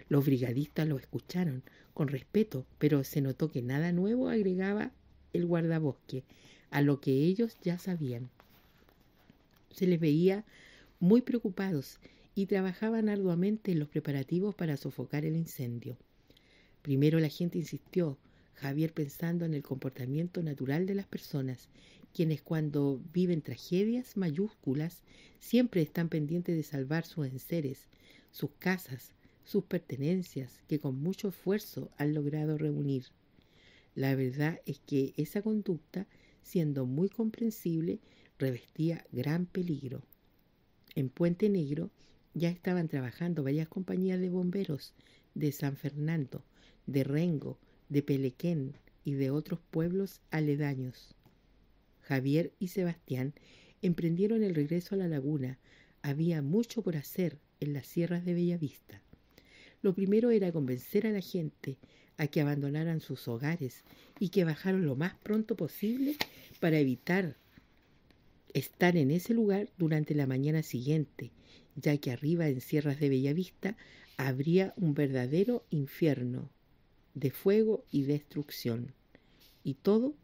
Los brigadistas lo escucharon con respeto, pero se notó que nada nuevo agregaba el guardabosque a lo que ellos ya sabían. Se les veía muy preocupados y trabajaban arduamente en los preparativos para sofocar el incendio. Primero la gente insistió, Javier pensando en el comportamiento natural de las personas quienes cuando viven tragedias mayúsculas siempre están pendientes de salvar sus enseres, sus casas, sus pertenencias que con mucho esfuerzo han logrado reunir. La verdad es que esa conducta, siendo muy comprensible, revestía gran peligro. En Puente Negro ya estaban trabajando varias compañías de bomberos de San Fernando, de Rengo, de Pelequén y de otros pueblos aledaños. Javier y Sebastián emprendieron el regreso a la laguna. Había mucho por hacer en las sierras de Bellavista. Lo primero era convencer a la gente a que abandonaran sus hogares y que bajaran lo más pronto posible para evitar estar en ese lugar durante la mañana siguiente, ya que arriba en Sierras de Bellavista habría un verdadero infierno de fuego y destrucción, y todo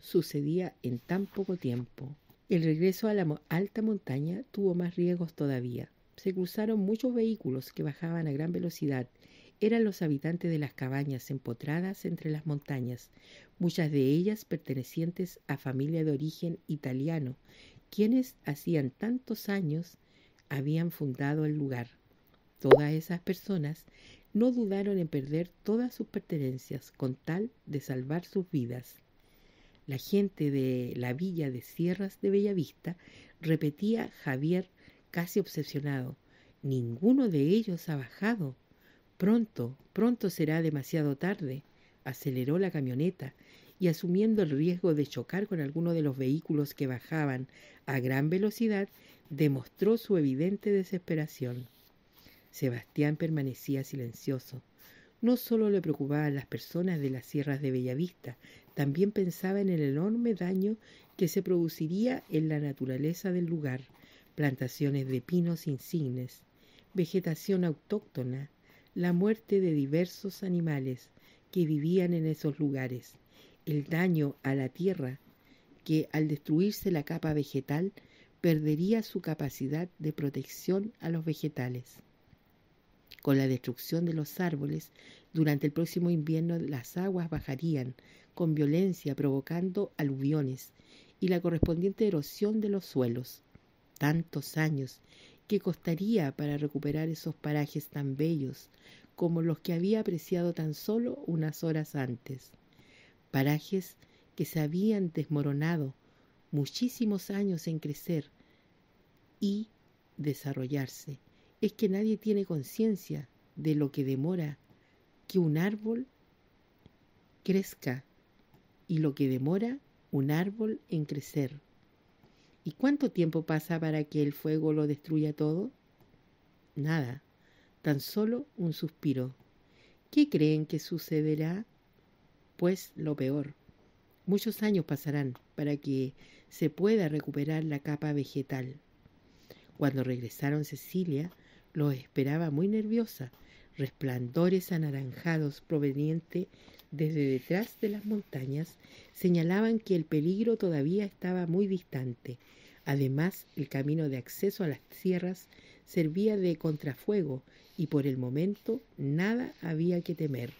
sucedía en tan poco tiempo. El regreso a la alta montaña tuvo más riesgos todavía. Se cruzaron muchos vehículos que bajaban a gran velocidad. Eran los habitantes de las cabañas empotradas entre las montañas, muchas de ellas pertenecientes a familia de origen italiano, quienes hacían tantos años habían fundado el lugar. Todas esas personas no dudaron en perder todas sus pertenencias con tal de salvar sus vidas la gente de la villa de Sierras de Bellavista, repetía Javier casi obsesionado. Ninguno de ellos ha bajado. Pronto, pronto será demasiado tarde. Aceleró la camioneta y asumiendo el riesgo de chocar con alguno de los vehículos que bajaban a gran velocidad, demostró su evidente desesperación. Sebastián permanecía silencioso. No solo le preocupaban las personas de las sierras de Bellavista, también pensaba en el enorme daño que se produciría en la naturaleza del lugar, plantaciones de pinos insignes, vegetación autóctona, la muerte de diversos animales que vivían en esos lugares, el daño a la tierra, que al destruirse la capa vegetal perdería su capacidad de protección a los vegetales. Con la destrucción de los árboles, durante el próximo invierno las aguas bajarían con violencia provocando aluviones y la correspondiente erosión de los suelos. Tantos años que costaría para recuperar esos parajes tan bellos como los que había apreciado tan solo unas horas antes. Parajes que se habían desmoronado muchísimos años en crecer y desarrollarse. Es que nadie tiene conciencia de lo que demora que un árbol crezca y lo que demora un árbol en crecer. ¿Y cuánto tiempo pasa para que el fuego lo destruya todo? Nada, tan solo un suspiro. ¿Qué creen que sucederá? Pues lo peor. Muchos años pasarán para que se pueda recuperar la capa vegetal. Cuando regresaron Cecilia, los esperaba muy nerviosa, resplandores anaranjados provenientes desde detrás de las montañas señalaban que el peligro todavía estaba muy distante. Además, el camino de acceso a las sierras servía de contrafuego y por el momento nada había que temer.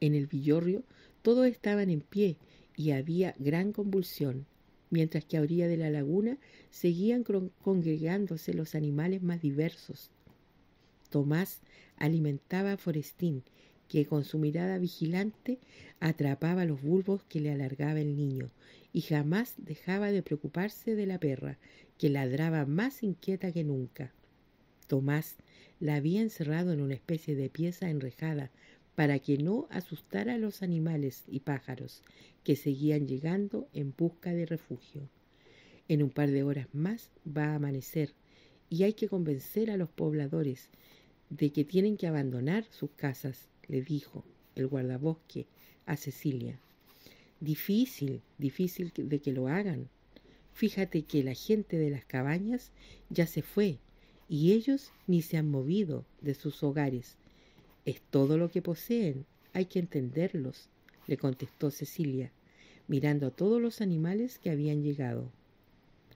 En el villorrio todos estaban en pie y había gran convulsión, mientras que a orilla de la laguna seguían congregándose los animales más diversos. Tomás alimentaba a Forestín, que con su mirada vigilante atrapaba los bulbos que le alargaba el niño, y jamás dejaba de preocuparse de la perra, que ladraba más inquieta que nunca. Tomás la había encerrado en una especie de pieza enrejada para que no asustara a los animales y pájaros que seguían llegando en busca de refugio. En un par de horas más va a amanecer y hay que convencer a los pobladores de que tienen que abandonar sus casas le dijo el guardabosque a Cecilia. Difícil, difícil de que lo hagan. Fíjate que la gente de las cabañas ya se fue y ellos ni se han movido de sus hogares. Es todo lo que poseen, hay que entenderlos, le contestó Cecilia, mirando a todos los animales que habían llegado.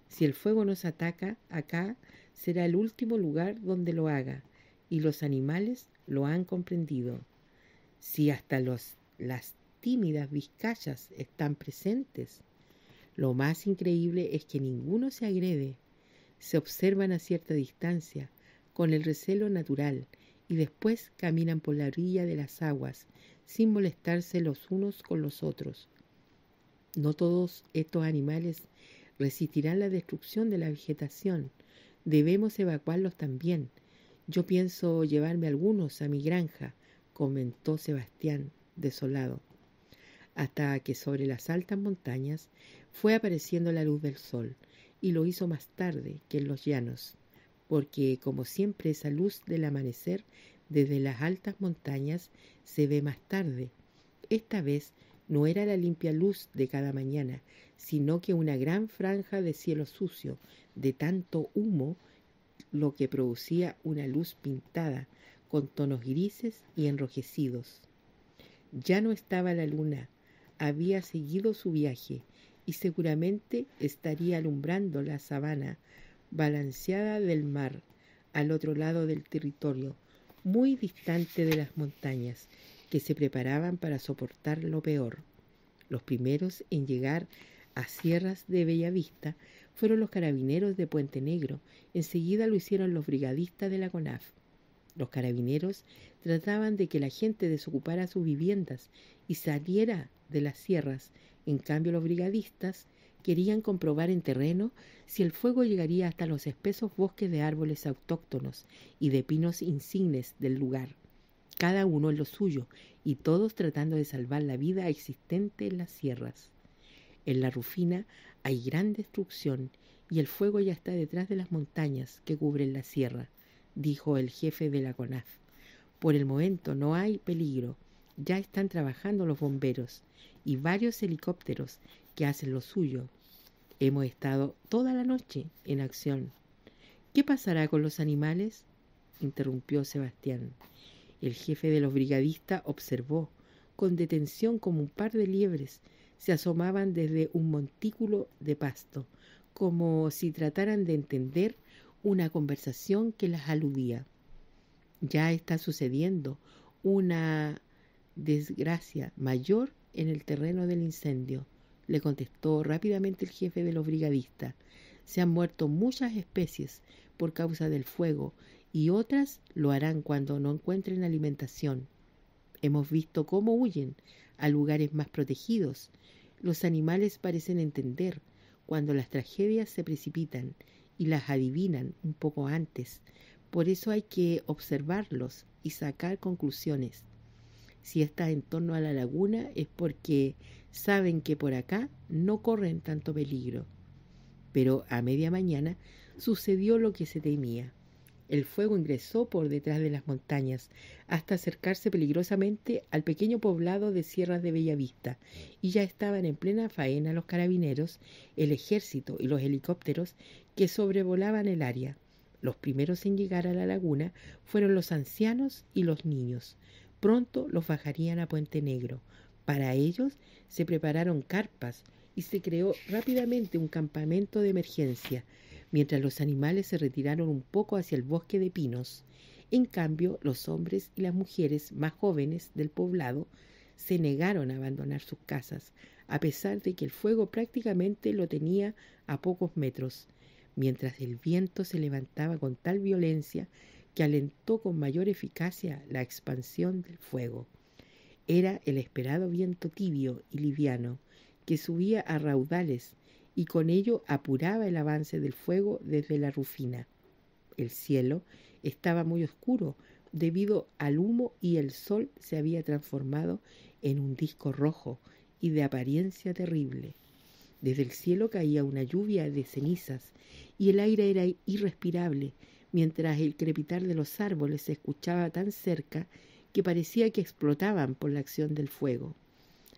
Si el fuego nos ataca, acá será el último lugar donde lo haga, y los animales lo han comprendido si hasta los, las tímidas vizcayas están presentes. Lo más increíble es que ninguno se agrede, se observan a cierta distancia, con el recelo natural, y después caminan por la orilla de las aguas, sin molestarse los unos con los otros. No todos estos animales resistirán la destrucción de la vegetación. Debemos evacuarlos también. Yo pienso llevarme algunos a mi granja comentó Sebastián, desolado, hasta que sobre las altas montañas fue apareciendo la luz del sol, y lo hizo más tarde que en los llanos, porque como siempre esa luz del amanecer desde las altas montañas se ve más tarde. Esta vez no era la limpia luz de cada mañana, sino que una gran franja de cielo sucio, de tanto humo, lo que producía una luz pintada, con tonos grises y enrojecidos. Ya no estaba la luna, había seguido su viaje y seguramente estaría alumbrando la sabana balanceada del mar al otro lado del territorio, muy distante de las montañas que se preparaban para soportar lo peor. Los primeros en llegar a Sierras de Bellavista fueron los carabineros de Puente Negro, enseguida lo hicieron los brigadistas de la CONAF. Los carabineros trataban de que la gente desocupara sus viviendas y saliera de las sierras. En cambio, los brigadistas querían comprobar en terreno si el fuego llegaría hasta los espesos bosques de árboles autóctonos y de pinos insignes del lugar, cada uno en lo suyo y todos tratando de salvar la vida existente en las sierras. En la Rufina hay gran destrucción y el fuego ya está detrás de las montañas que cubren la sierra dijo el jefe de la CONAF. Por el momento no hay peligro. Ya están trabajando los bomberos y varios helicópteros que hacen lo suyo. Hemos estado toda la noche en acción. ¿Qué pasará con los animales? interrumpió Sebastián. El jefe de los brigadistas observó con detención como un par de liebres se asomaban desde un montículo de pasto, como si trataran de entender una conversación que las aludía. Ya está sucediendo una desgracia mayor en el terreno del incendio, le contestó rápidamente el jefe de los brigadistas. Se han muerto muchas especies por causa del fuego y otras lo harán cuando no encuentren alimentación. Hemos visto cómo huyen a lugares más protegidos. Los animales parecen entender cuando las tragedias se precipitan y las adivinan un poco antes. Por eso hay que observarlos y sacar conclusiones. Si está en torno a la laguna es porque saben que por acá no corren tanto peligro. Pero a media mañana sucedió lo que se temía el fuego ingresó por detrás de las montañas, hasta acercarse peligrosamente al pequeño poblado de Sierras de Bellavista, y ya estaban en plena faena los carabineros, el ejército y los helicópteros que sobrevolaban el área. Los primeros en llegar a la laguna fueron los ancianos y los niños. Pronto los bajarían a Puente Negro. Para ellos se prepararon carpas y se creó rápidamente un campamento de emergencia mientras los animales se retiraron un poco hacia el bosque de pinos. En cambio, los hombres y las mujeres más jóvenes del poblado se negaron a abandonar sus casas, a pesar de que el fuego prácticamente lo tenía a pocos metros, mientras el viento se levantaba con tal violencia que alentó con mayor eficacia la expansión del fuego. Era el esperado viento tibio y liviano que subía a raudales y con ello apuraba el avance del fuego desde la rufina. El cielo estaba muy oscuro debido al humo y el sol se había transformado en un disco rojo y de apariencia terrible. Desde el cielo caía una lluvia de cenizas y el aire era irrespirable, mientras el crepitar de los árboles se escuchaba tan cerca que parecía que explotaban por la acción del fuego.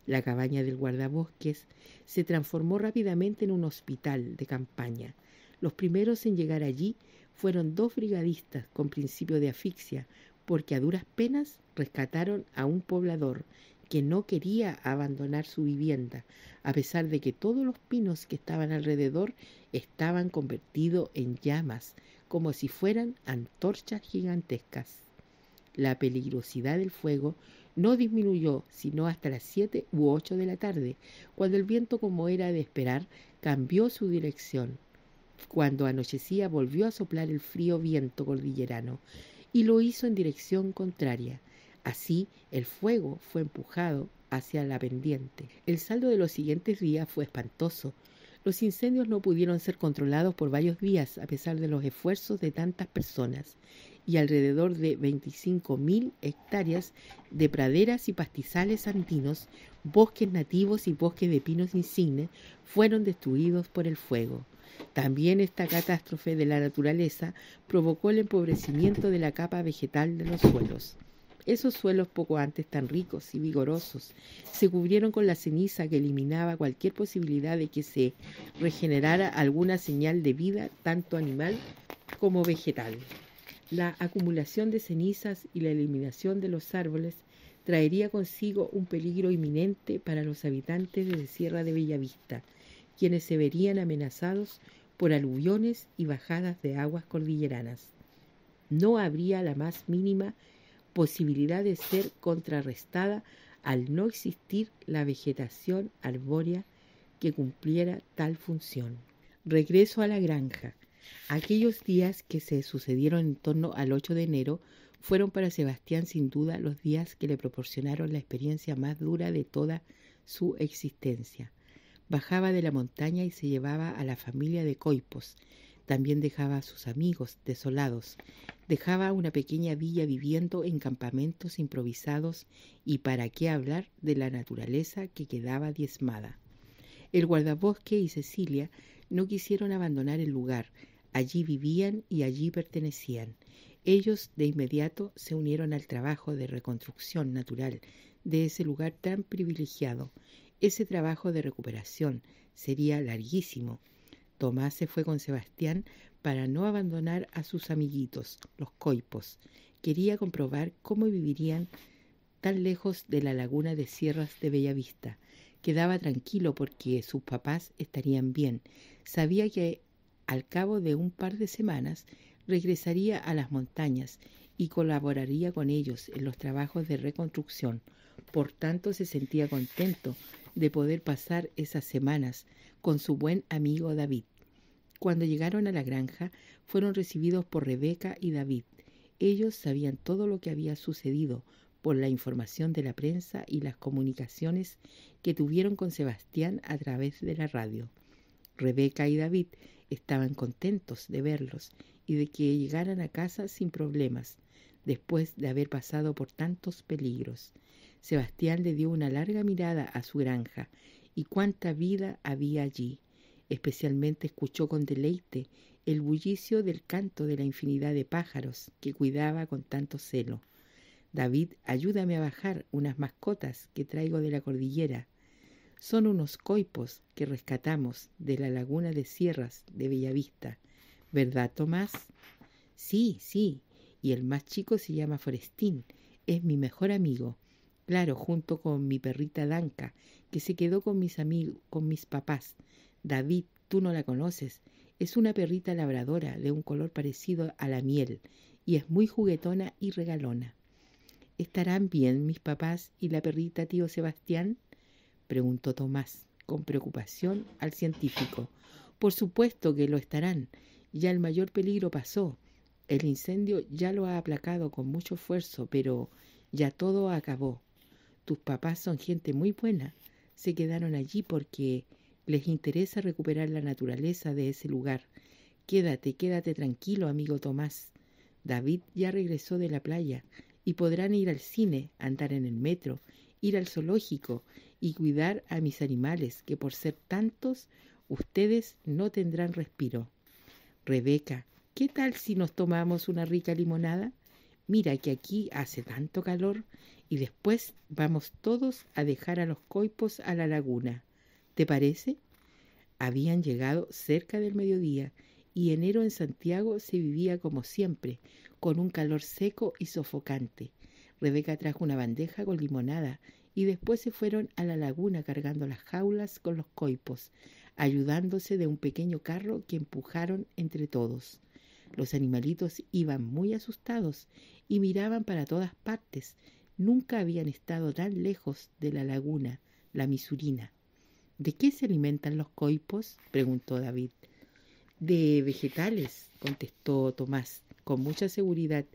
La cabaña del guardabosques se transformó rápidamente en un hospital de campaña. Los primeros en llegar allí fueron dos brigadistas con principio de asfixia, porque a duras penas rescataron a un poblador que no quería abandonar su vivienda, a pesar de que todos los pinos que estaban alrededor estaban convertidos en llamas, como si fueran antorchas gigantescas. La peligrosidad del fuego no disminuyó sino hasta las siete u ocho de la tarde, cuando el viento, como era de esperar, cambió su dirección. Cuando anochecía volvió a soplar el frío viento cordillerano, y lo hizo en dirección contraria. Así el fuego fue empujado hacia la pendiente. El saldo de los siguientes días fue espantoso. Los incendios no pudieron ser controlados por varios días a pesar de los esfuerzos de tantas personas y alrededor de 25.000 hectáreas de praderas y pastizales andinos, bosques nativos y bosques de pinos insignes fueron destruidos por el fuego. También esta catástrofe de la naturaleza provocó el empobrecimiento de la capa vegetal de los suelos. Esos suelos poco antes tan ricos y vigorosos se cubrieron con la ceniza que eliminaba cualquier posibilidad de que se regenerara alguna señal de vida, tanto animal como vegetal. La acumulación de cenizas y la eliminación de los árboles traería consigo un peligro inminente para los habitantes de Sierra de Bellavista, quienes se verían amenazados por aluviones y bajadas de aguas cordilleranas. No habría la más mínima posibilidad de ser contrarrestada al no existir la vegetación arbórea que cumpliera tal función. Regreso a la granja. Aquellos días que se sucedieron en torno al 8 de enero fueron para Sebastián sin duda los días que le proporcionaron la experiencia más dura de toda su existencia. Bajaba de la montaña y se llevaba a la familia de Coipos. También dejaba a sus amigos desolados. Dejaba una pequeña villa viviendo en campamentos improvisados y para qué hablar de la naturaleza que quedaba diezmada. El guardabosque y Cecilia no quisieron abandonar el lugar, Allí vivían y allí pertenecían. Ellos de inmediato se unieron al trabajo de reconstrucción natural de ese lugar tan privilegiado. Ese trabajo de recuperación sería larguísimo. Tomás se fue con Sebastián para no abandonar a sus amiguitos, los coipos. Quería comprobar cómo vivirían tan lejos de la laguna de Sierras de Bellavista. Quedaba tranquilo porque sus papás estarían bien. Sabía que al cabo de un par de semanas regresaría a las montañas y colaboraría con ellos en los trabajos de reconstrucción. Por tanto, se sentía contento de poder pasar esas semanas con su buen amigo David. Cuando llegaron a la granja, fueron recibidos por Rebeca y David. Ellos sabían todo lo que había sucedido por la información de la prensa y las comunicaciones que tuvieron con Sebastián a través de la radio. Rebeca y David Estaban contentos de verlos y de que llegaran a casa sin problemas, después de haber pasado por tantos peligros. Sebastián le dio una larga mirada a su granja y cuánta vida había allí. Especialmente escuchó con deleite el bullicio del canto de la infinidad de pájaros que cuidaba con tanto celo. David, ayúdame a bajar unas mascotas que traigo de la cordillera, son unos coipos que rescatamos de la laguna de sierras de Bellavista. ¿Verdad, Tomás? Sí, sí. Y el más chico se llama Forestín. Es mi mejor amigo. Claro, junto con mi perrita Danca, que se quedó con mis amigos, con mis papás. David, tú no la conoces. Es una perrita labradora de un color parecido a la miel y es muy juguetona y regalona. ¿Estarán bien mis papás y la perrita tío Sebastián? preguntó Tomás con preocupación al científico. Por supuesto que lo estarán. Ya el mayor peligro pasó. El incendio ya lo ha aplacado con mucho esfuerzo, pero ya todo acabó. Tus papás son gente muy buena. Se quedaron allí porque les interesa recuperar la naturaleza de ese lugar. Quédate, quédate tranquilo, amigo Tomás. David ya regresó de la playa y podrán ir al cine, andar en el metro, ir al zoológico y cuidar a mis animales, que por ser tantos, ustedes no tendrán respiro. Rebeca, ¿qué tal si nos tomamos una rica limonada? Mira que aquí hace tanto calor y después vamos todos a dejar a los coipos a la laguna. ¿Te parece? Habían llegado cerca del mediodía y enero en Santiago se vivía como siempre, con un calor seco y sofocante. Rebeca trajo una bandeja con limonada y después se fueron a la laguna cargando las jaulas con los coipos, ayudándose de un pequeño carro que empujaron entre todos. Los animalitos iban muy asustados y miraban para todas partes. Nunca habían estado tan lejos de la laguna, la misurina. ¿De qué se alimentan los coipos? preguntó David. De vegetales, contestó Tomás con mucha seguridad.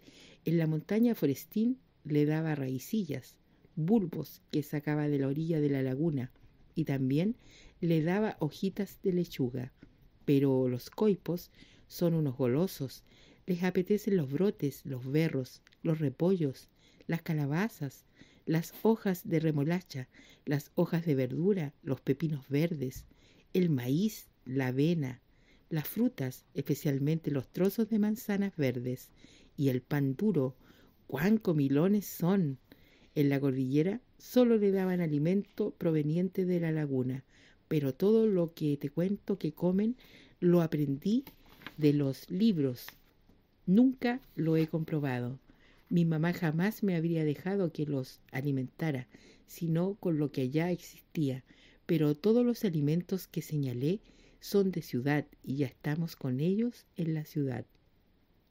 En la montaña Forestín le daba raicillas, bulbos que sacaba de la orilla de la laguna y también le daba hojitas de lechuga. Pero los coipos son unos golosos, les apetecen los brotes, los berros, los repollos, las calabazas, las hojas de remolacha, las hojas de verdura, los pepinos verdes, el maíz, la avena, las frutas, especialmente los trozos de manzanas verdes, y el pan duro. ¡Cuán comilones son! En la cordillera solo le daban alimento proveniente de la laguna, pero todo lo que te cuento que comen lo aprendí de los libros. Nunca lo he comprobado. Mi mamá jamás me habría dejado que los alimentara, sino con lo que allá existía, pero todos los alimentos que señalé son de ciudad y ya estamos con ellos en la ciudad.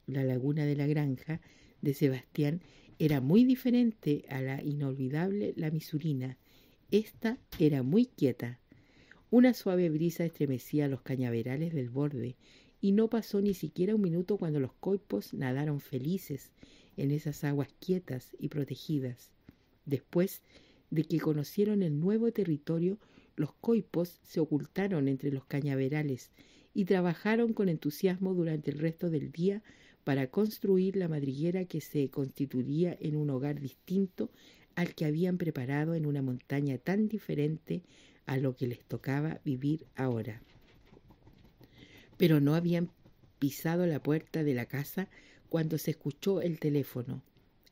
La laguna de la granja de Sebastián era muy diferente a la inolvidable La Misurina. Esta era muy quieta. Una suave brisa estremecía los cañaverales del borde y no pasó ni siquiera un minuto cuando los coipos nadaron felices en esas aguas quietas y protegidas. Después de que conocieron el nuevo territorio, los coipos se ocultaron entre los cañaverales y trabajaron con entusiasmo durante el resto del día para construir la madriguera que se constituía en un hogar distinto al que habían preparado en una montaña tan diferente a lo que les tocaba vivir ahora. Pero no habían pisado la puerta de la casa cuando se escuchó el teléfono.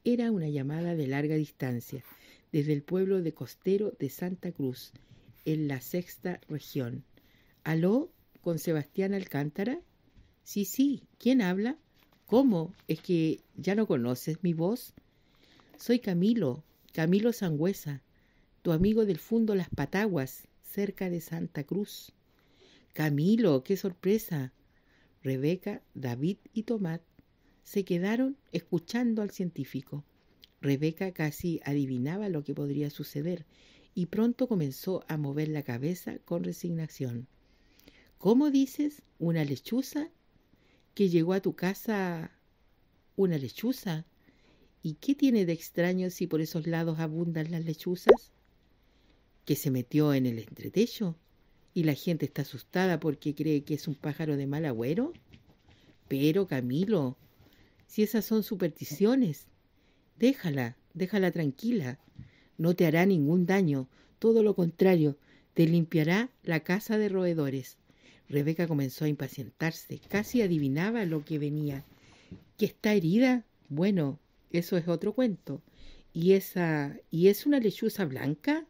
Era una llamada de larga distancia, desde el pueblo de Costero de Santa Cruz, en la sexta región. ¿Aló? ¿Con Sebastián Alcántara? Sí, sí. ¿Quién habla? ¿Cómo? ¿Es que ya no conoces mi voz? Soy Camilo, Camilo Sangüesa, tu amigo del Fundo Las Pataguas, cerca de Santa Cruz. Camilo, qué sorpresa. Rebeca, David y Tomás se quedaron escuchando al científico. Rebeca casi adivinaba lo que podría suceder y pronto comenzó a mover la cabeza con resignación. ¿Cómo dices? ¿Una lechuza? que llegó a tu casa una lechuza. ¿Y qué tiene de extraño si por esos lados abundan las lechuzas? Que se metió en el entretecho y la gente está asustada porque cree que es un pájaro de mal agüero. Pero, Camilo, si esas son supersticiones, déjala, déjala tranquila. No te hará ningún daño, todo lo contrario, te limpiará la casa de roedores. Rebeca comenzó a impacientarse, casi adivinaba lo que venía. ¿Que está herida? Bueno, eso es otro cuento. ¿Y esa y es una lechuza blanca?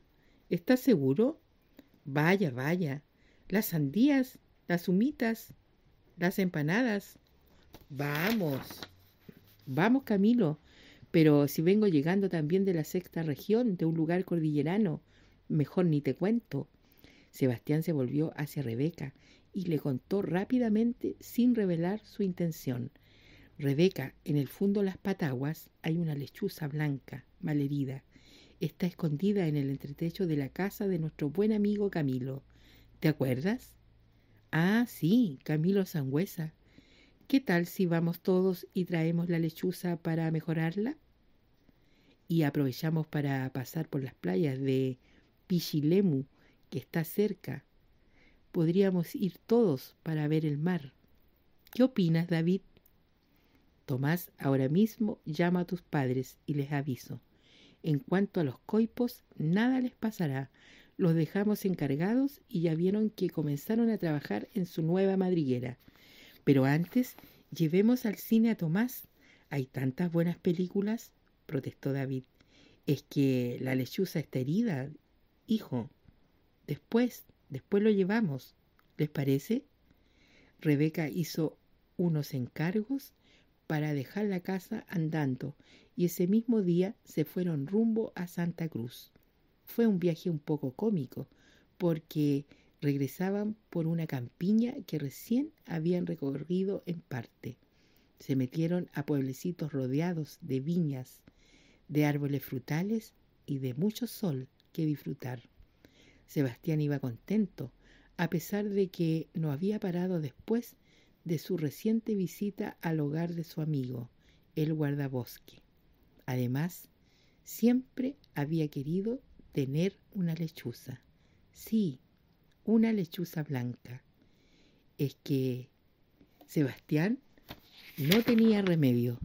¿Estás seguro? Vaya, vaya. Las sandías, las humitas, las empanadas. Vamos. Vamos, Camilo. Pero si vengo llegando también de la sexta región, de un lugar cordillerano, mejor ni te cuento. Sebastián se volvió hacia Rebeca y le contó rápidamente sin revelar su intención. Rebeca, en el fondo de las pataguas hay una lechuza blanca, malherida. Está escondida en el entretecho de la casa de nuestro buen amigo Camilo. ¿Te acuerdas? Ah, sí, Camilo Sangüesa. ¿Qué tal si vamos todos y traemos la lechuza para mejorarla? Y aprovechamos para pasar por las playas de Pichilemu, que está cerca, podríamos ir todos para ver el mar. ¿Qué opinas, David? Tomás ahora mismo llama a tus padres y les aviso. En cuanto a los coipos, nada les pasará. Los dejamos encargados y ya vieron que comenzaron a trabajar en su nueva madriguera. Pero antes, llevemos al cine a Tomás. Hay tantas buenas películas, protestó David. Es que la lechuza está herida, hijo. Después, Después lo llevamos. ¿Les parece? Rebeca hizo unos encargos para dejar la casa andando y ese mismo día se fueron rumbo a Santa Cruz. Fue un viaje un poco cómico porque regresaban por una campiña que recién habían recorrido en parte. Se metieron a pueblecitos rodeados de viñas, de árboles frutales y de mucho sol que disfrutar. Sebastián iba contento, a pesar de que no había parado después de su reciente visita al hogar de su amigo, el guardabosque. Además, siempre había querido tener una lechuza. Sí, una lechuza blanca. Es que Sebastián no tenía remedio.